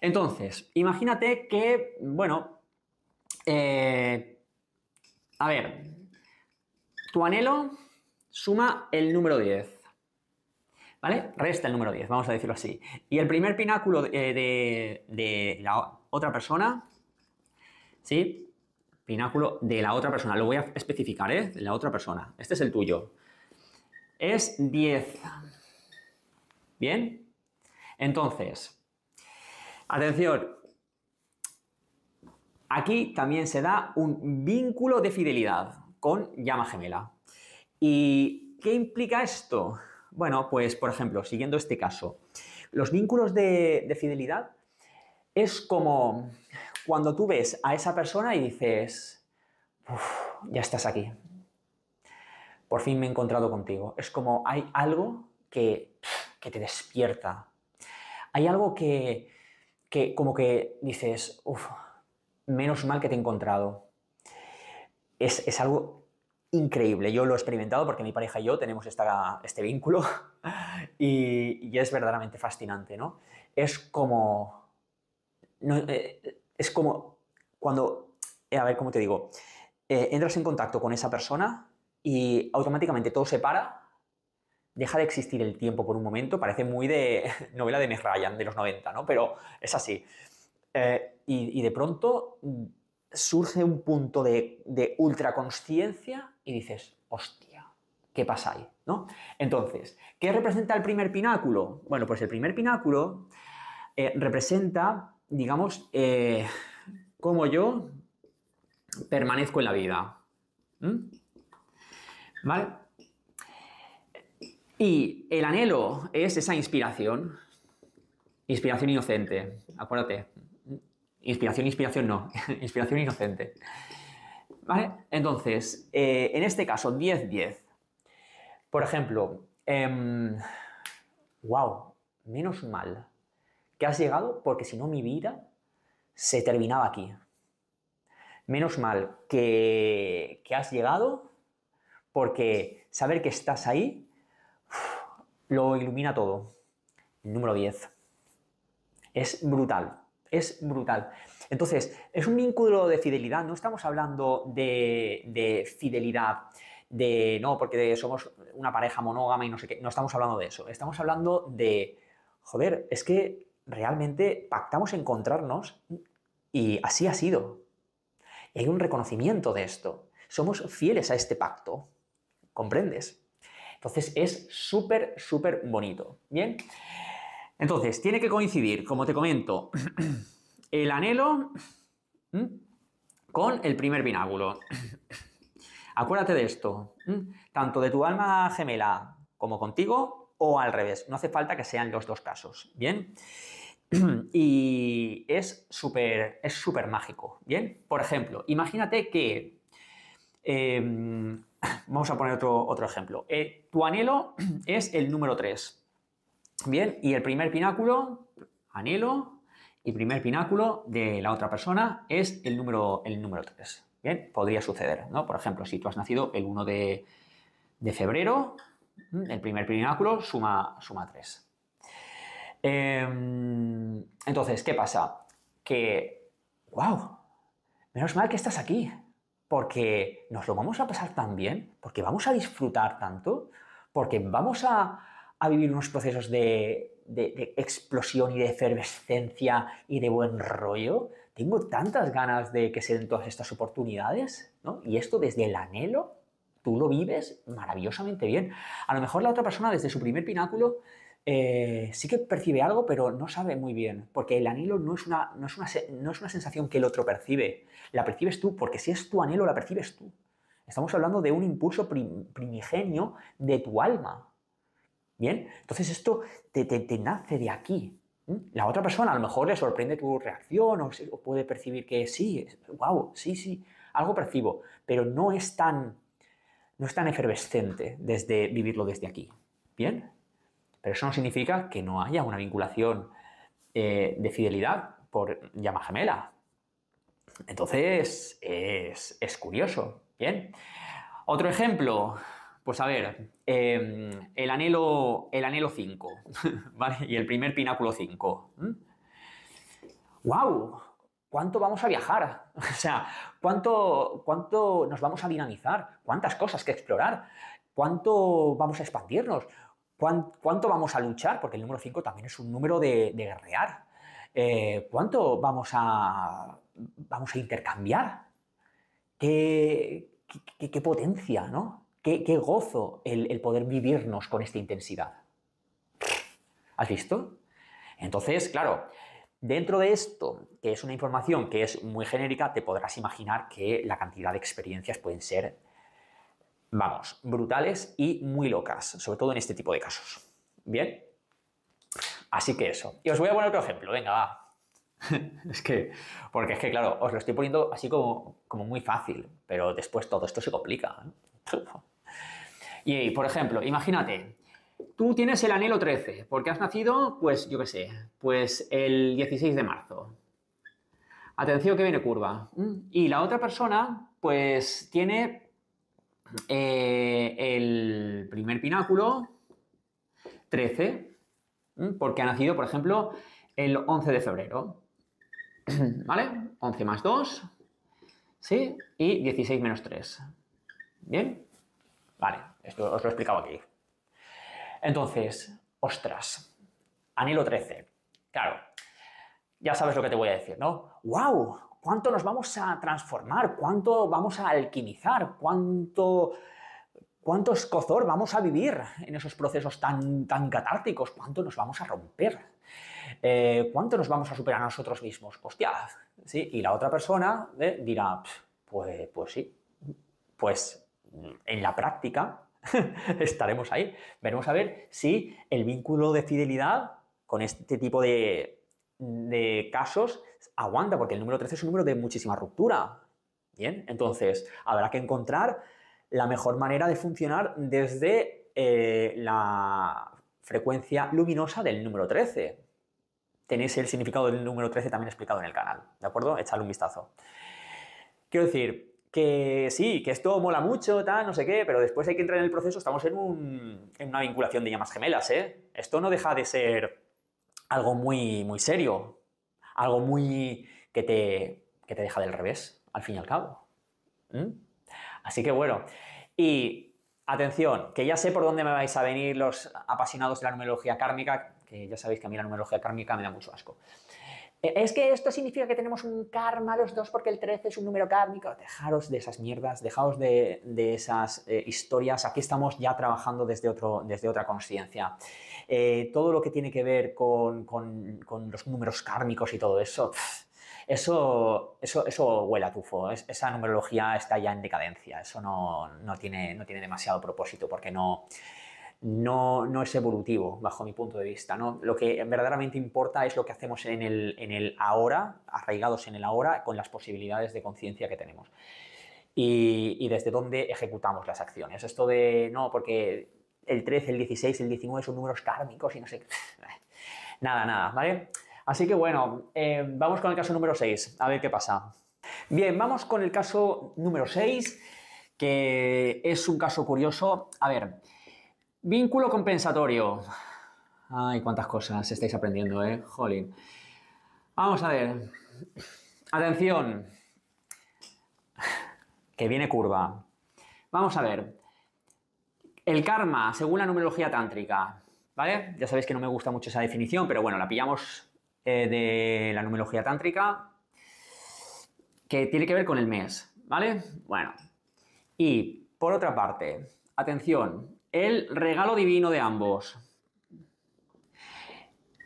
Entonces, imagínate que, bueno, eh, a ver, tu anhelo suma el número 10. ¿vale? Resta el número 10, vamos a decirlo así. Y el primer pináculo eh, de, la otra persona, ¿sí? Pináculo de la otra persona, lo voy a especificar, ¿eh? De la otra persona, este es el tuyo. Es 10. ¿Bien? Entonces, atención, Aquí también se da un vínculo de fidelidad con llama gemela. ¿Y qué implica esto? Bueno, pues por ejemplo, siguiendo este caso, los vínculos de, fidelidad es como cuando tú ves a esa persona y dices, ya estás aquí, por fin me he encontrado contigo. Es como hay algo que, que te despierta, hay algo que, que como que dices, uff, menos mal que te he encontrado. Es, es algo increíble. Yo lo he experimentado porque mi pareja y yo tenemos esta, este vínculo y, es verdaderamente fascinante, ¿no? Es como... Eh, es como cuando... Eh, a ver, ¿cómo te digo? Eh, entras en contacto con esa persona y automáticamente todo se para, deja de existir el tiempo por un momento, parece muy de novela de Meg Ryan de los 90, ¿no? Pero es así. Y, y de pronto surge un punto de, de ultraconsciencia y dices, hostia, ¿qué pasa ahí? ¿No? Entonces, ¿qué representa el primer pináculo? Bueno, pues el primer pináculo eh, representa, digamos, eh, cómo yo permanezco en la vida. ¿Vale? Y el anhelo es esa inspiración, inspiración inocente, acuérdate. Inspiración, inspiración no, inspiración inocente. ¿Vale? Entonces, eh, en este caso, 10-10. Por ejemplo, wow, em, menos mal que has llegado porque si no mi vida se terminaba aquí. Menos mal que, que has llegado porque saber que estás ahí lo ilumina todo. Número 10. Es brutal. Es brutal. Entonces, es un vínculo de fidelidad, no estamos hablando de, de fidelidad de no, porque somos una pareja monógama y no sé qué. No estamos hablando de eso. Estamos hablando de, joder, es que realmente pactamos encontrarnos y así ha sido. Y hay un reconocimiento de esto. Somos fieles a este pacto. ¿Comprendes? Entonces es súper, súper bonito. Bien. Entonces, tiene que coincidir, como te comento, el anhelo con el primer bináculo. Acuérdate de esto, tanto de tu alma gemela como contigo o al revés, no hace falta que sean los dos casos, ¿bien? Y es súper es súper mágico, ¿bien? Por ejemplo, imagínate que, em, vamos a poner otro, otro ejemplo, eh, tu anhelo es el número 3, Bien, y el primer pináculo, anhelo, y primer pináculo de la otra persona es el número, el número 3. Bien, podría suceder, ¿no? Por ejemplo, si tú has nacido el 1 de, febrero, mm, el primer pináculo suma, suma 3. Em, entonces, ¿qué pasa? Que, wow, menos mal que estás aquí, porque nos lo vamos a pasar tan bien, porque vamos a disfrutar tanto, porque vamos a a vivir unos procesos de, de, explosión y de efervescencia y de buen rollo. Tengo tantas ganas de que se den todas estas oportunidades, ¿no? Y esto desde el anhelo, tú lo vives maravillosamente bien. A lo mejor la otra persona desde su primer pináculo eh, sí que percibe algo, pero no sabe muy bien, porque el anhelo no es, una, no, es una, sensación que el otro percibe, la percibes tú, porque si es tu anhelo, la percibes tú. Estamos hablando de un impulso primigenio de tu alma, Bien, entonces esto te, te nace de aquí. La otra persona a lo mejor le sorprende tu reacción o, puede percibir que sí, wow, sí, sí, algo percibo, pero no es tan, no es tan efervescente desde vivirlo desde aquí. Bien, pero eso no significa que no haya una vinculación eh, de fidelidad por llama gemela. Entonces, es, es curioso. Bien. Otro ejemplo, pues a ver, em, el anhelo 5, el ¿vale? Y el primer pináculo 5. ¡Wow! ¿Cuánto vamos a viajar? O sea, ¿cuánto, ¿cuánto nos vamos a dinamizar? ¿Cuántas cosas que explorar? ¿Cuánto vamos a expandirnos? ¿Cuánto vamos a luchar? Porque el número 5 también es un número de, guerrear. Eh, ¿Cuánto vamos a, vamos a intercambiar? qué potencia, ¿no? qué, gozo el, poder vivirnos con esta intensidad. ¿Has visto? Entonces, claro, Dentro de esto, que es una información que es muy genérica, te podrás imaginar que la cantidad de experiencias pueden ser, vamos, brutales y muy locas, sobre todo en este tipo de casos. ¿Bien? Así que eso. Y os voy a poner otro ejemplo, venga, va. es que, porque es que, claro, os lo estoy poniendo así como, muy fácil, pero después todo esto se complica. ¿eh? Y, por ejemplo, imagínate, tú tienes el anhelo 13, porque has nacido, pues, yo qué sé, pues el 16 de marzo. Atención que viene curva. Y la otra persona, pues, tiene eh, el primer pináculo 13, porque ha nacido, por ejemplo, el 11 de febrero. ¿Vale? 11 más 2, ¿sí? Y 16 menos 3. ¿Bien? Vale. Esto os lo he explicado aquí. Entonces, ostras, anhelo 13. Claro, ya sabes lo que te voy a decir, ¿no? ¡Wow! ¿Cuánto nos vamos a transformar? ¿Cuánto vamos a alquimizar? ¿Cuánto, cuánto escozor vamos a vivir en esos procesos tan, tan catárticos? ¿Cuánto nos vamos a romper? Eh, ¿Cuánto nos vamos a superar a nosotros mismos? Hostia, ¿sí? Y la otra persona eh, dirá, pues, pues sí, pues en la práctica estaremos ahí. Veremos a ver si el vínculo de fidelidad con este tipo de, casos aguanta, porque el número 13 es un número de muchísima ruptura. Bien, entonces habrá que encontrar la mejor manera de funcionar desde eh, la frecuencia luminosa del número 13. Tenéis el significado del número 13 también explicado en el canal, ¿de acuerdo? Echadle un vistazo. Quiero decir, que sí, que esto mola mucho, tal, no sé qué, pero después hay que entrar en el proceso, estamos en, una vinculación de llamas gemelas, ¿eh? Esto no deja de ser algo muy, muy serio, algo muy que te, que te deja del revés, al fin y al cabo. Así que bueno, y atención, que ya sé por dónde me vais a venir los apasionados de la numerología kármica, que ya sabéis que a mí la numerología kármica me da mucho asco. Eh, es que esto significa que tenemos un karma los dos porque el 13 es un número kármico. Dejaros de esas mierdas, dejaos de, esas eh, historias. Aquí estamos ya trabajando desde, otro, desde otra conciencia. Eh, todo lo que tiene que ver con, los números kármicos y todo eso, eso, eso, eso huele a tufo. esa numerología está ya en decadencia. Eso no, tiene, no tiene demasiado propósito porque no no, no es evolutivo bajo mi punto de vista. ¿no? Lo que verdaderamente importa es lo que hacemos en el, en el ahora, arraigados en el ahora, con las posibilidades de conciencia que tenemos. Y, desde dónde ejecutamos las acciones. Esto de, no, porque el 13, el 16, el 19 son números kármicos y no sé Nada, nada, ¿vale? Así que bueno, eh, vamos con el caso número 6, a ver qué pasa. Bien, vamos con el caso número 6, que es un caso curioso. A ver, Vínculo compensatorio. Ay, cuántas cosas estáis aprendiendo, ¿eh? Jolín. Vamos a ver. Atención. Que viene curva. Vamos a ver. El karma, según la numerología tántrica, ¿vale? Ya sabéis que no me gusta mucho esa definición, pero bueno, la pillamos eh, de la numerología tántrica, que tiene que ver con el mes, ¿vale? Bueno. Y por otra parte, atención, el regalo divino de ambos.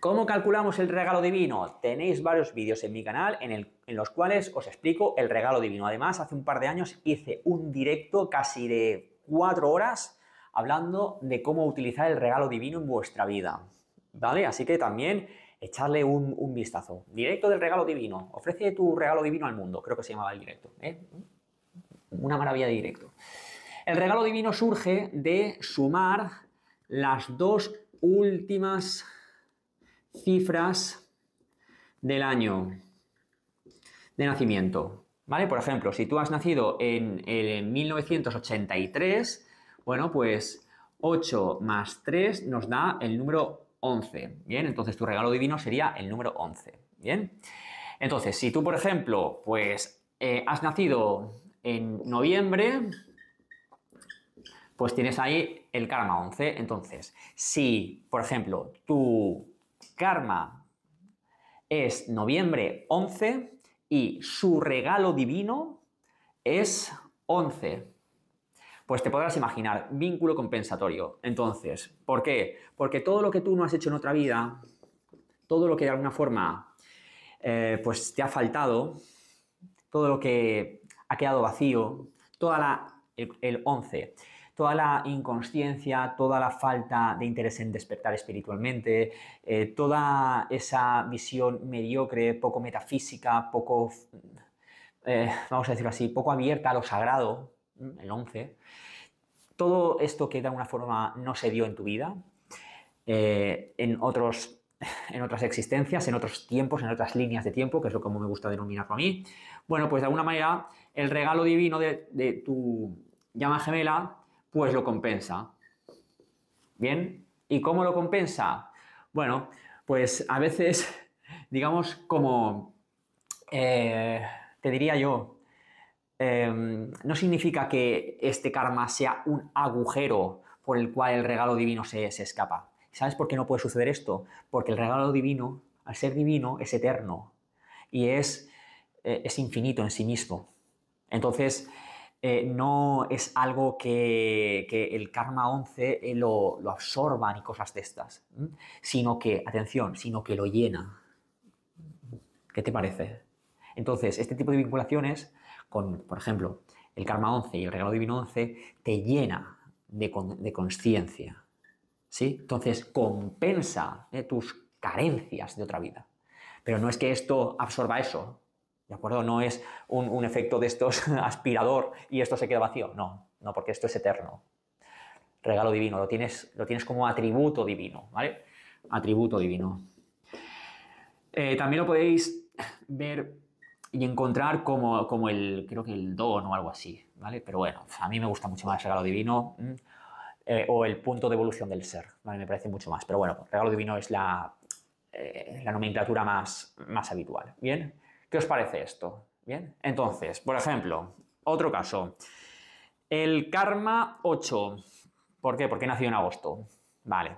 ¿Cómo calculamos el regalo divino? Tenéis varios vídeos en mi canal en, los cuales os explico el regalo divino. Además, hace un par de años hice un directo casi de cuatro horas hablando de cómo utilizar el regalo divino en vuestra vida. ¿Vale? Así que también echarle un, vistazo. Directo del regalo divino. Ofrece tu regalo divino al mundo. Creo que se llamaba el directo. ¿eh? Una maravilla de directo. El regalo divino surge de sumar las dos últimas cifras del año de nacimiento. ¿Vale? Por ejemplo, si tú has nacido en, 1983, bueno, pues 8 más 3 nos da el número 11. Bien, entonces tu regalo divino sería el número 11. Bien. Entonces, si tú, por ejemplo, pues eh, has nacido en noviembre, pues tienes ahí el karma 11. Entonces, si, por ejemplo, tu karma es noviembre 11 y su regalo divino es 11, pues te podrás imaginar vínculo compensatorio. Entonces, ¿por qué? Porque todo lo que tú no has hecho en otra vida, todo lo que de alguna forma eh, pues te ha faltado, todo lo que ha quedado vacío, toda la, el, el 11 toda la inconsciencia, toda la falta de interés en despertar espiritualmente, eh, toda esa visión mediocre, poco metafísica, poco, eh, vamos a decirlo así, poco abierta a lo sagrado, mm, el 11, todo esto que de alguna forma no se dio en tu vida, eh, en otros en otras existencias, en otros tiempos, en otras líneas de tiempo, que es lo que me gusta denominarlo a mí. Bueno, pues de alguna manera el regalo divino de tu llama gemela pues lo compensa. ¿Bien? ¿Y cómo lo compensa? Bueno, pues a veces, digamos, como eh, te diría yo, em, no significa que este karma sea un agujero por el cual el regalo divino se, escapa. ¿Sabes por qué no puede suceder esto? Porque el regalo divino, al ser divino, es eterno y es, eh, es infinito en sí mismo. Entonces, eh, no es algo que, el karma 11 eh, lo, absorba ni cosas de estas, sino que, atención, sino que lo llena. ¿Qué te parece? Entonces, este tipo de vinculaciones con, por ejemplo, el karma 11 y el regalo divino 11, te llena de, conciencia. ¿sí? Entonces, compensa eh, tus carencias de otra vida. Pero no es que esto absorba eso, ¿De acuerdo? No es un, efecto de estos aspirador y esto se queda vacío. No, no, porque esto es eterno. Regalo divino, lo tienes, lo tienes como atributo divino, ¿vale? Atributo divino. Eh, también lo podéis ver y encontrar como, el, creo que el don o algo así, ¿vale? Pero bueno, a mí me gusta mucho más el regalo divino eh, o el punto de evolución del ser, ¿vale? Me parece mucho más. Pero bueno, regalo divino es la, eh, nomenclatura más, más habitual, ¿bien? ¿Qué os parece esto? Bien, entonces, por ejemplo, otro caso. El karma 8. ¿Por qué? Porque nació en agosto. Vale.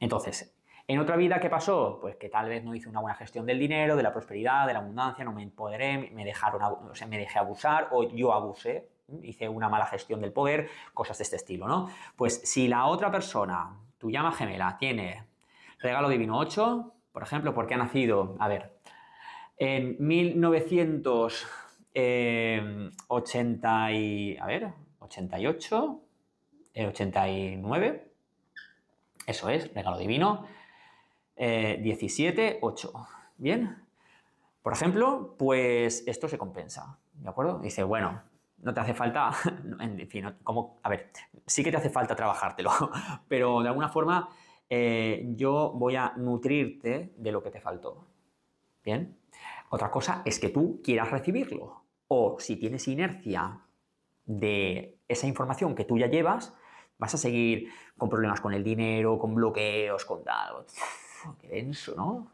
Entonces, en otra vida, ¿qué pasó? Pues que tal vez no hice una buena gestión del dinero, de la prosperidad, de la abundancia, no me empoderé, me dejaron, o me dejé abusar o yo abusé, hice una mala gestión del poder, cosas de este estilo, ¿no? Pues si la otra persona, tu llama gemela, tiene regalo divino 8, por ejemplo, porque ha nacido, a ver, en 1980 eh, a ver, 88, 89, eh, eso es, regalo divino, 17, eh, 8, ¿bien? Por ejemplo, pues esto se compensa, ¿de acuerdo? Dice, bueno, no te hace falta, en fin, a ver, sí que te hace falta trabajártelo, pero de alguna forma yo voy a nutrirte de lo que te faltó, Bien. Otra cosa es que tú quieras recibirlo. O si tienes inercia de esa información que tú ya llevas, vas a seguir con problemas con el dinero, con bloqueos, con tal. Qué denso, ¿no?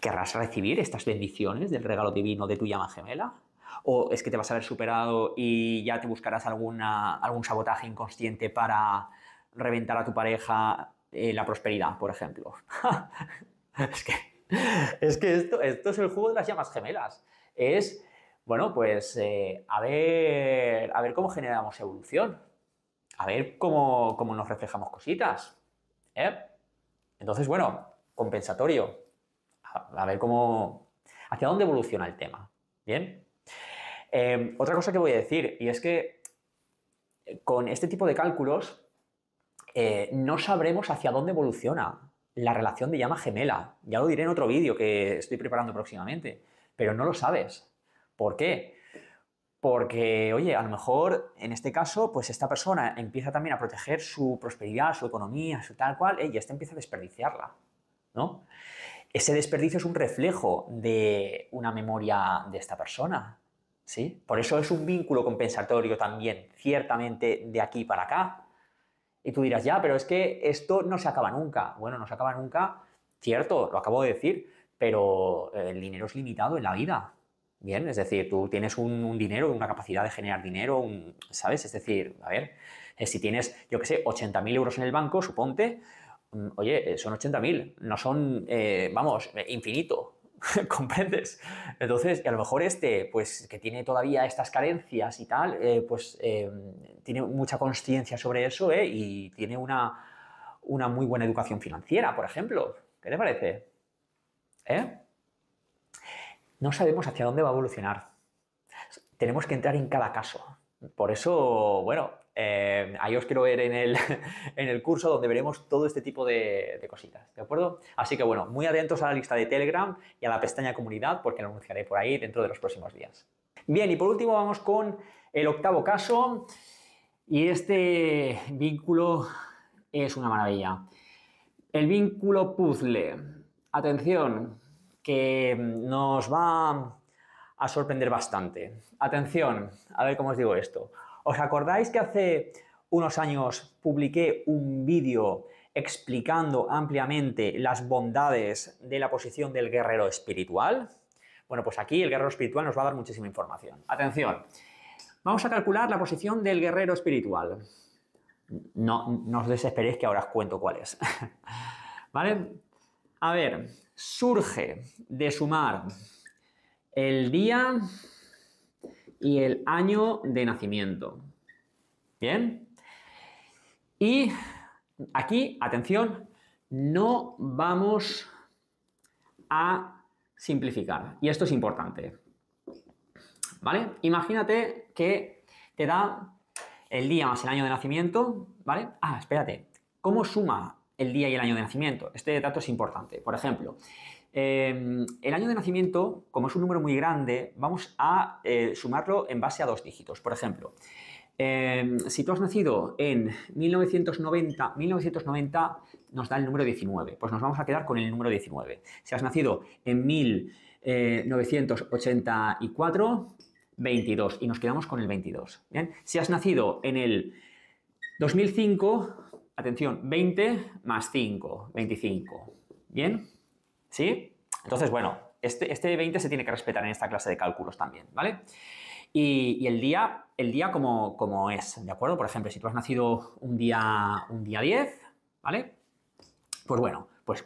¿Querrás recibir estas bendiciones del regalo divino de tu llama gemela? ¿O es que te vas a haber superado y ya te buscarás algún sabotaje inconsciente para reventar a tu pareja eh, la prosperidad, por ejemplo? es que es que esto, es el juego de las llamas gemelas. Es, bueno, pues eh, a, ver, cómo generamos evolución. A ver cómo, nos reflejamos cositas. ¿eh? Entonces, bueno, compensatorio. A, ver cómo. hacia dónde evoluciona el tema. Bien. Em, otra cosa que voy a decir, y es que eh, con este tipo de cálculos no sabremos hacia dónde evoluciona la relación de llama gemela. Ya lo diré en otro vídeo que estoy preparando próximamente, pero no lo sabes. ¿Por qué? Porque, oye, a lo mejor en este caso, pues esta persona empieza también a proteger su prosperidad, su economía, su tal cual, eh, y está empieza a desperdiciarla, ¿no? Ese desperdicio es un reflejo de una memoria de esta persona, ¿sí? Por eso es un vínculo compensatorio también, ciertamente de aquí para acá, y tú dirás, ya, pero es que esto no se acaba nunca. Bueno, no se acaba nunca, cierto, lo acabo de decir, pero el dinero es limitado en la vida. Bien, es decir, tú tienes un, dinero, una capacidad de generar dinero, ¿sabes? Es decir, a ver, eh, si tienes, yo qué sé, 80.000 euros en el banco, suponte, mm, oye, eh, son 80.000, no son, eh, vamos, infinito. ¿Comprendes? Entonces, a lo mejor este, pues que tiene todavía estas carencias y tal, eh, pues em, tiene mucha conciencia sobre eso ¿eh? y tiene una, una muy buena educación financiera, por ejemplo. ¿Qué te parece? ¿Eh? No sabemos hacia dónde va a evolucionar. Tenemos que entrar en cada caso. Por eso, bueno, eh, ahí os quiero ver en el, curso donde veremos todo este tipo de, de, cositas, ¿de acuerdo? Así que bueno, muy atentos a la lista de Telegram y a la pestaña comunidad porque lo anunciaré por ahí dentro de los próximos días. Bien, y por último vamos con el octavo caso y este vínculo es una maravilla. El vínculo puzzle. Atención, que nos va a sorprender bastante. Atención, a ver cómo os digo esto. ¿Os acordáis que hace unos años publiqué un vídeo explicando ampliamente las bondades de la posición del guerrero espiritual? Bueno, pues aquí el guerrero espiritual nos va a dar muchísima información. Atención, vamos a calcular la posición del guerrero espiritual. No, no os desesperéis que ahora os cuento cuál es. ¿Vale? A ver, surge de sumar el día y el año de nacimiento. Bien. Y aquí, atención, no vamos a simplificar. Y esto es importante. ¿Vale? Imagínate que te da el día más el año de nacimiento, ¿vale? Ah, espérate. ¿Cómo suma el día y el año de nacimiento? Este dato es importante. Por ejemplo, Em, el año de nacimiento, como es un número muy grande, vamos a eh, sumarlo en base a dos dígitos. Por ejemplo, em, si tú has nacido en 1990, 1990 nos da el número 19, pues nos vamos a quedar con el número 19. Si has nacido en 1984, 22 eh, y nos quedamos con el 22. ¿bien? Si has nacido en el 2005, atención, 20 más 5, 25. ¿Bien? ¿Sí? Entonces, bueno, este, 20 este se tiene que respetar en esta clase de cálculos también, ¿vale? Y, el día, el día como, es, ¿de acuerdo? Por ejemplo, si tú has nacido un día, un día 10, ¿vale? Pues bueno, pues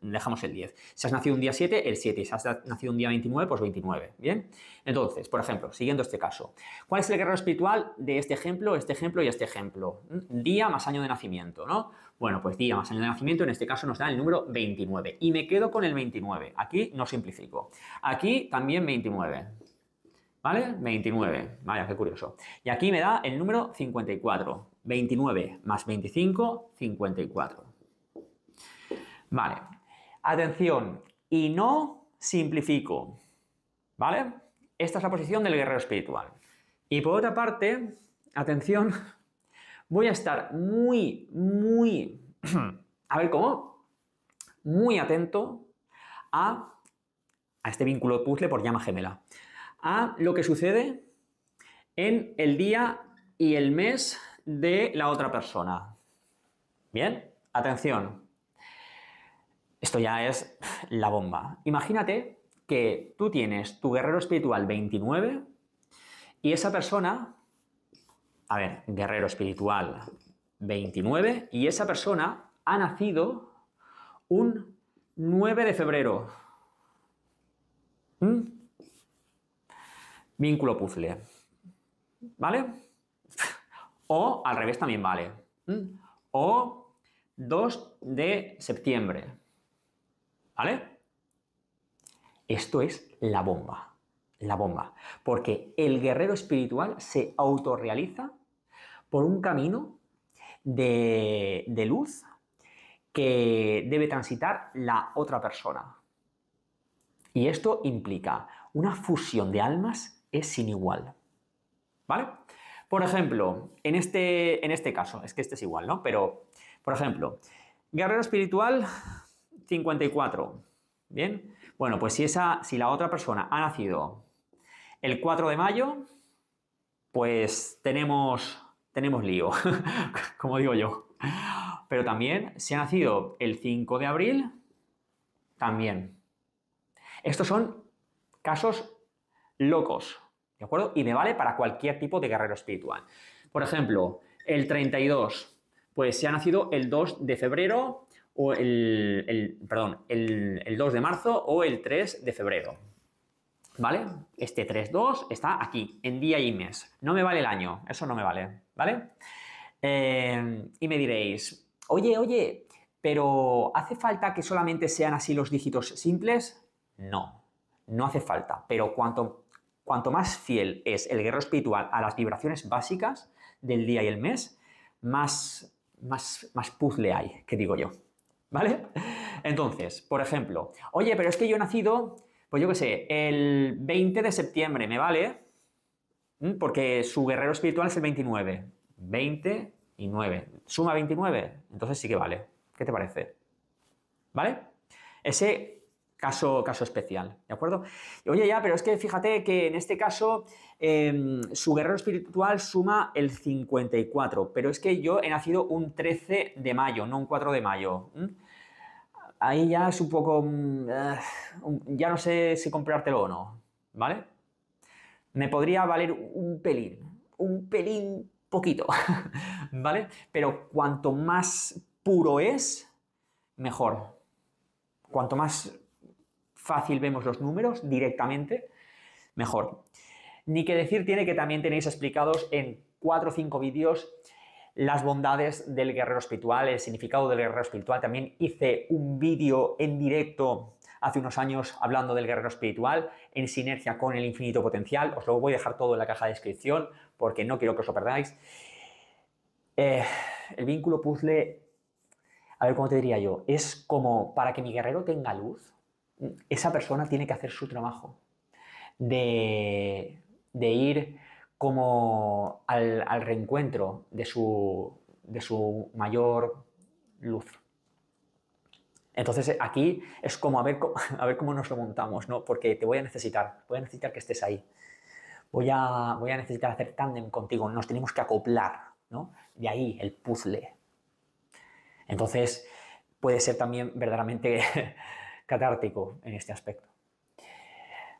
dejamos el 10. Si has nacido un día 7, el 7. Y si has nacido un día 29, pues 29. ¿Bien? Entonces, por ejemplo, siguiendo este caso, ¿cuál es el guerrero espiritual de este ejemplo, este ejemplo y este ejemplo? Mm, día más año de nacimiento, ¿no? Bueno, pues día más año de nacimiento, en este caso nos da el número 29. Y me quedo con el 29. Aquí no simplifico. Aquí también 29. ¿Vale? 29. Vaya, qué curioso. Y aquí me da el número 54. 29 más 25, 54. Vale, atención, y no simplifico, ¿vale? Esta es la posición del guerrero espiritual. Y por otra parte, atención, voy a estar muy, muy, a ver cómo, muy atento a, este vínculo puzzle por llama gemela, a lo que sucede en el día y el mes de la otra persona. Bien, atención. Esto ya es la bomba. Imagínate que tú tienes tu guerrero espiritual 29 y esa persona, a ver, guerrero espiritual 29 y esa persona ha nacido un 9 de febrero. ¿Mm? Vínculo puzzle. ¿Vale? O al revés también vale. ¿Mm? O 2 de septiembre. ¿Vale? Esto es la bomba, la bomba, porque el guerrero espiritual se autorrealiza por un camino de, luz que debe transitar la otra persona. Y esto implica una fusión de almas es sin igual. ¿Vale? Por ejemplo, en este, en este caso, es que este es igual, ¿no? Pero, por ejemplo, guerrero espiritual 54. ¿Bien? Bueno, pues si, esa, si la otra persona ha nacido el 4 de mayo, pues tenemos, tenemos lío, como digo yo. Pero también, si ha nacido el 5 de abril, también. Estos son casos locos, ¿de acuerdo? Y me vale para cualquier tipo de guerrero espiritual. Por ejemplo, el 32, pues si ha nacido el 2 de febrero, o el, el perdón, el, 2 de marzo o el 3 de febrero. ¿Vale? Este 3.2 está aquí, en día y mes. No me vale el año, eso no me vale, ¿vale? Em, y me diréis, oye, oye, pero ¿hace falta que solamente sean así los dígitos simples? No, no hace falta, pero cuanto, cuanto más fiel es el guerrero espiritual a las vibraciones básicas del día y el mes, más, más, más puzzle hay, que digo yo. ¿Vale? Entonces, por ejemplo, oye, pero es que yo he nacido, pues yo qué sé, el 20 de septiembre, ¿me vale? ¿Mm? Porque su guerrero espiritual es el 29. 20 y 9. Suma 29, entonces sí que vale. ¿Qué te parece? ¿Vale? Ese caso, caso especial, ¿de acuerdo? Oye, ya, pero es que fíjate que en este caso em, su guerrero espiritual suma el 54, pero es que yo he nacido un 13 de mayo, no un 4 de mayo. Ahí ya es un poco... Mm, ah, ya no sé si comprártelo o no, ¿vale? Me podría valer un pelín, un pelín poquito, ¿vale? Pero cuanto más puro es, mejor. Cuanto más fácil vemos los números directamente, mejor. Ni que decir tiene que también tenéis explicados en cuatro o cinco vídeos las bondades del guerrero espiritual, el significado del guerrero espiritual. También hice un vídeo en directo hace unos años hablando del guerrero espiritual en sinergia con el infinito potencial. Os lo voy a dejar todo en la caja de descripción porque no quiero que os lo perdáis. Eh, el vínculo puzzle, a ver cómo te diría yo, es como para que mi guerrero tenga luz, esa persona tiene que hacer su trabajo de, ir como al, reencuentro de su, mayor luz. Entonces aquí es como a ver, cómo nos lo montamos, ¿no? Porque te voy a necesitar, voy a necesitar que estés ahí. Voy a, voy a necesitar hacer tándem contigo, nos tenemos que acoplar, ¿no? De ahí el puzzle. Entonces puede ser también verdaderamente catártico en este aspecto.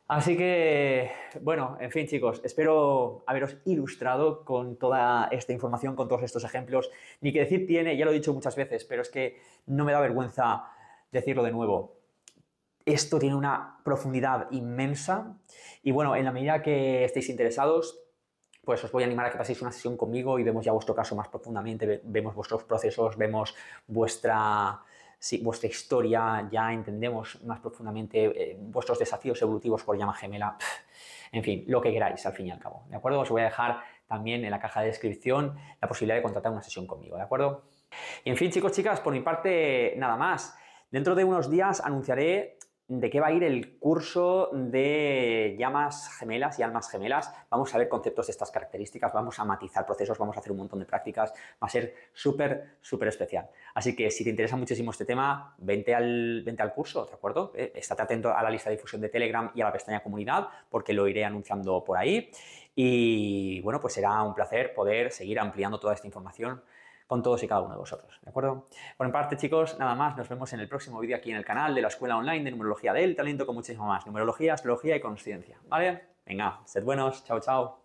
Así que, bueno, en fin chicos, espero haberos ilustrado con toda esta información, con todos estos ejemplos. Ni que decir tiene, ya lo he dicho muchas veces, pero es que no me da vergüenza decirlo de nuevo. Esto tiene una profundidad inmensa y bueno, en la medida que estéis interesados, pues os voy a animar a que paséis una sesión conmigo y vemos ya vuestro caso más profundamente, vemos vuestros procesos, vemos vuestra si vuestra historia, ya entendemos más profundamente eh, vuestros desafíos evolutivos por llama gemela, en fin, lo que queráis al fin y al cabo, ¿de acuerdo? Os voy a dejar también en la caja de descripción la posibilidad de contratar una sesión conmigo, ¿de acuerdo? Y en fin, chicos, chicas, por mi parte, nada más. Dentro de unos días anunciaré de qué va a ir el curso de llamas gemelas y almas gemelas. Vamos a ver conceptos de estas características, vamos a matizar procesos, vamos a hacer un montón de prácticas, va a ser súper, súper especial. Así que si te interesa muchísimo este tema, vente al, al curso, ¿de acuerdo? Eh, estate atento a la lista de difusión de Telegram y a la pestaña comunidad, porque lo iré anunciando por ahí. Y bueno, pues será un placer poder seguir ampliando toda esta información con todos y cada uno de vosotros. ¿De acuerdo? Por en parte, chicos, nada más. Nos vemos en el próximo vídeo aquí en el canal de la Escuela Online de Numerología del Talento con muchísimo más. Numerología, astrología y consciencia, ¿Vale? Venga, sed buenos. Chao, chao.